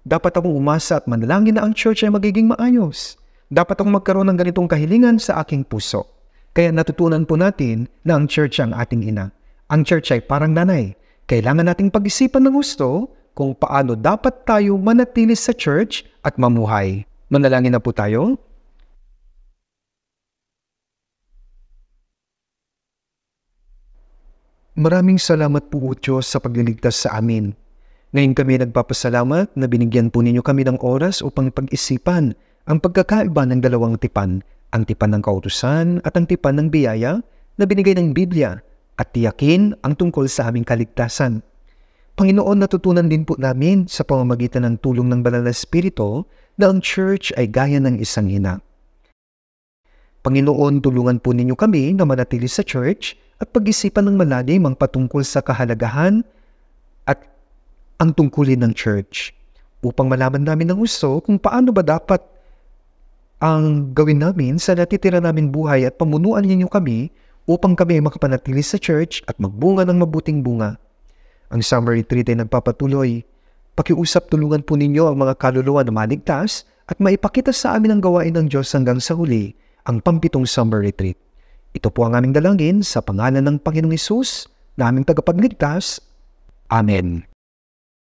Dapat akong umasa at manalangin na ang church ay magiging maayos. Dapat akong magkaroon ng ganitong kahilingan sa aking puso. Kaya natutunan po natin na ang church ang ating ina. Ang church ay parang nanay. Kailangan nating pag-isipan ng gusto kung paano dapat tayo manatili sa church at mamuhay. Manalangin na po tayo. Maraming salamat po, O Diyos, sa pagliligtas sa amin. Ngayon kami nagpapasalamat na binigyan po ninyo kami ng oras upang pag-isipan ang pagkakaiba ng dalawang tipan, ang tipan ng kautusan at ang tipan ng biyaya na binigay ng Biblia at tiyakin ang tungkol sa aming kaligtasan. Panginoon, natutunan din po namin sa pamamagitan ng tulong ng Banal na Espiritu na ang church ay gaya ng isang hina. Panginoon, tulungan po ninyo kami na manatili sa church at pag-isipan ng malalim ang patungkol sa kahalagahan ang tungkulin ng church upang malaman namin ng gusto kung paano ba dapat ang gawin namin sa natitira namin buhay at pamunuan ninyo kami upang kami ay makapanatili sa church at magbunga ng mabuting bunga. Ang summary retreat ay nagpapatuloy. Pakiusap tulungan po ninyo ang mga kaluluwa na maligtas at maipakita sa amin ang gawain ng Diyos hanggang sa huli, ang pampitong summer retreat. Ito po ang aming dalangin sa pangalan ng Panginoong Isus, na aming tagapagligtas. Amen.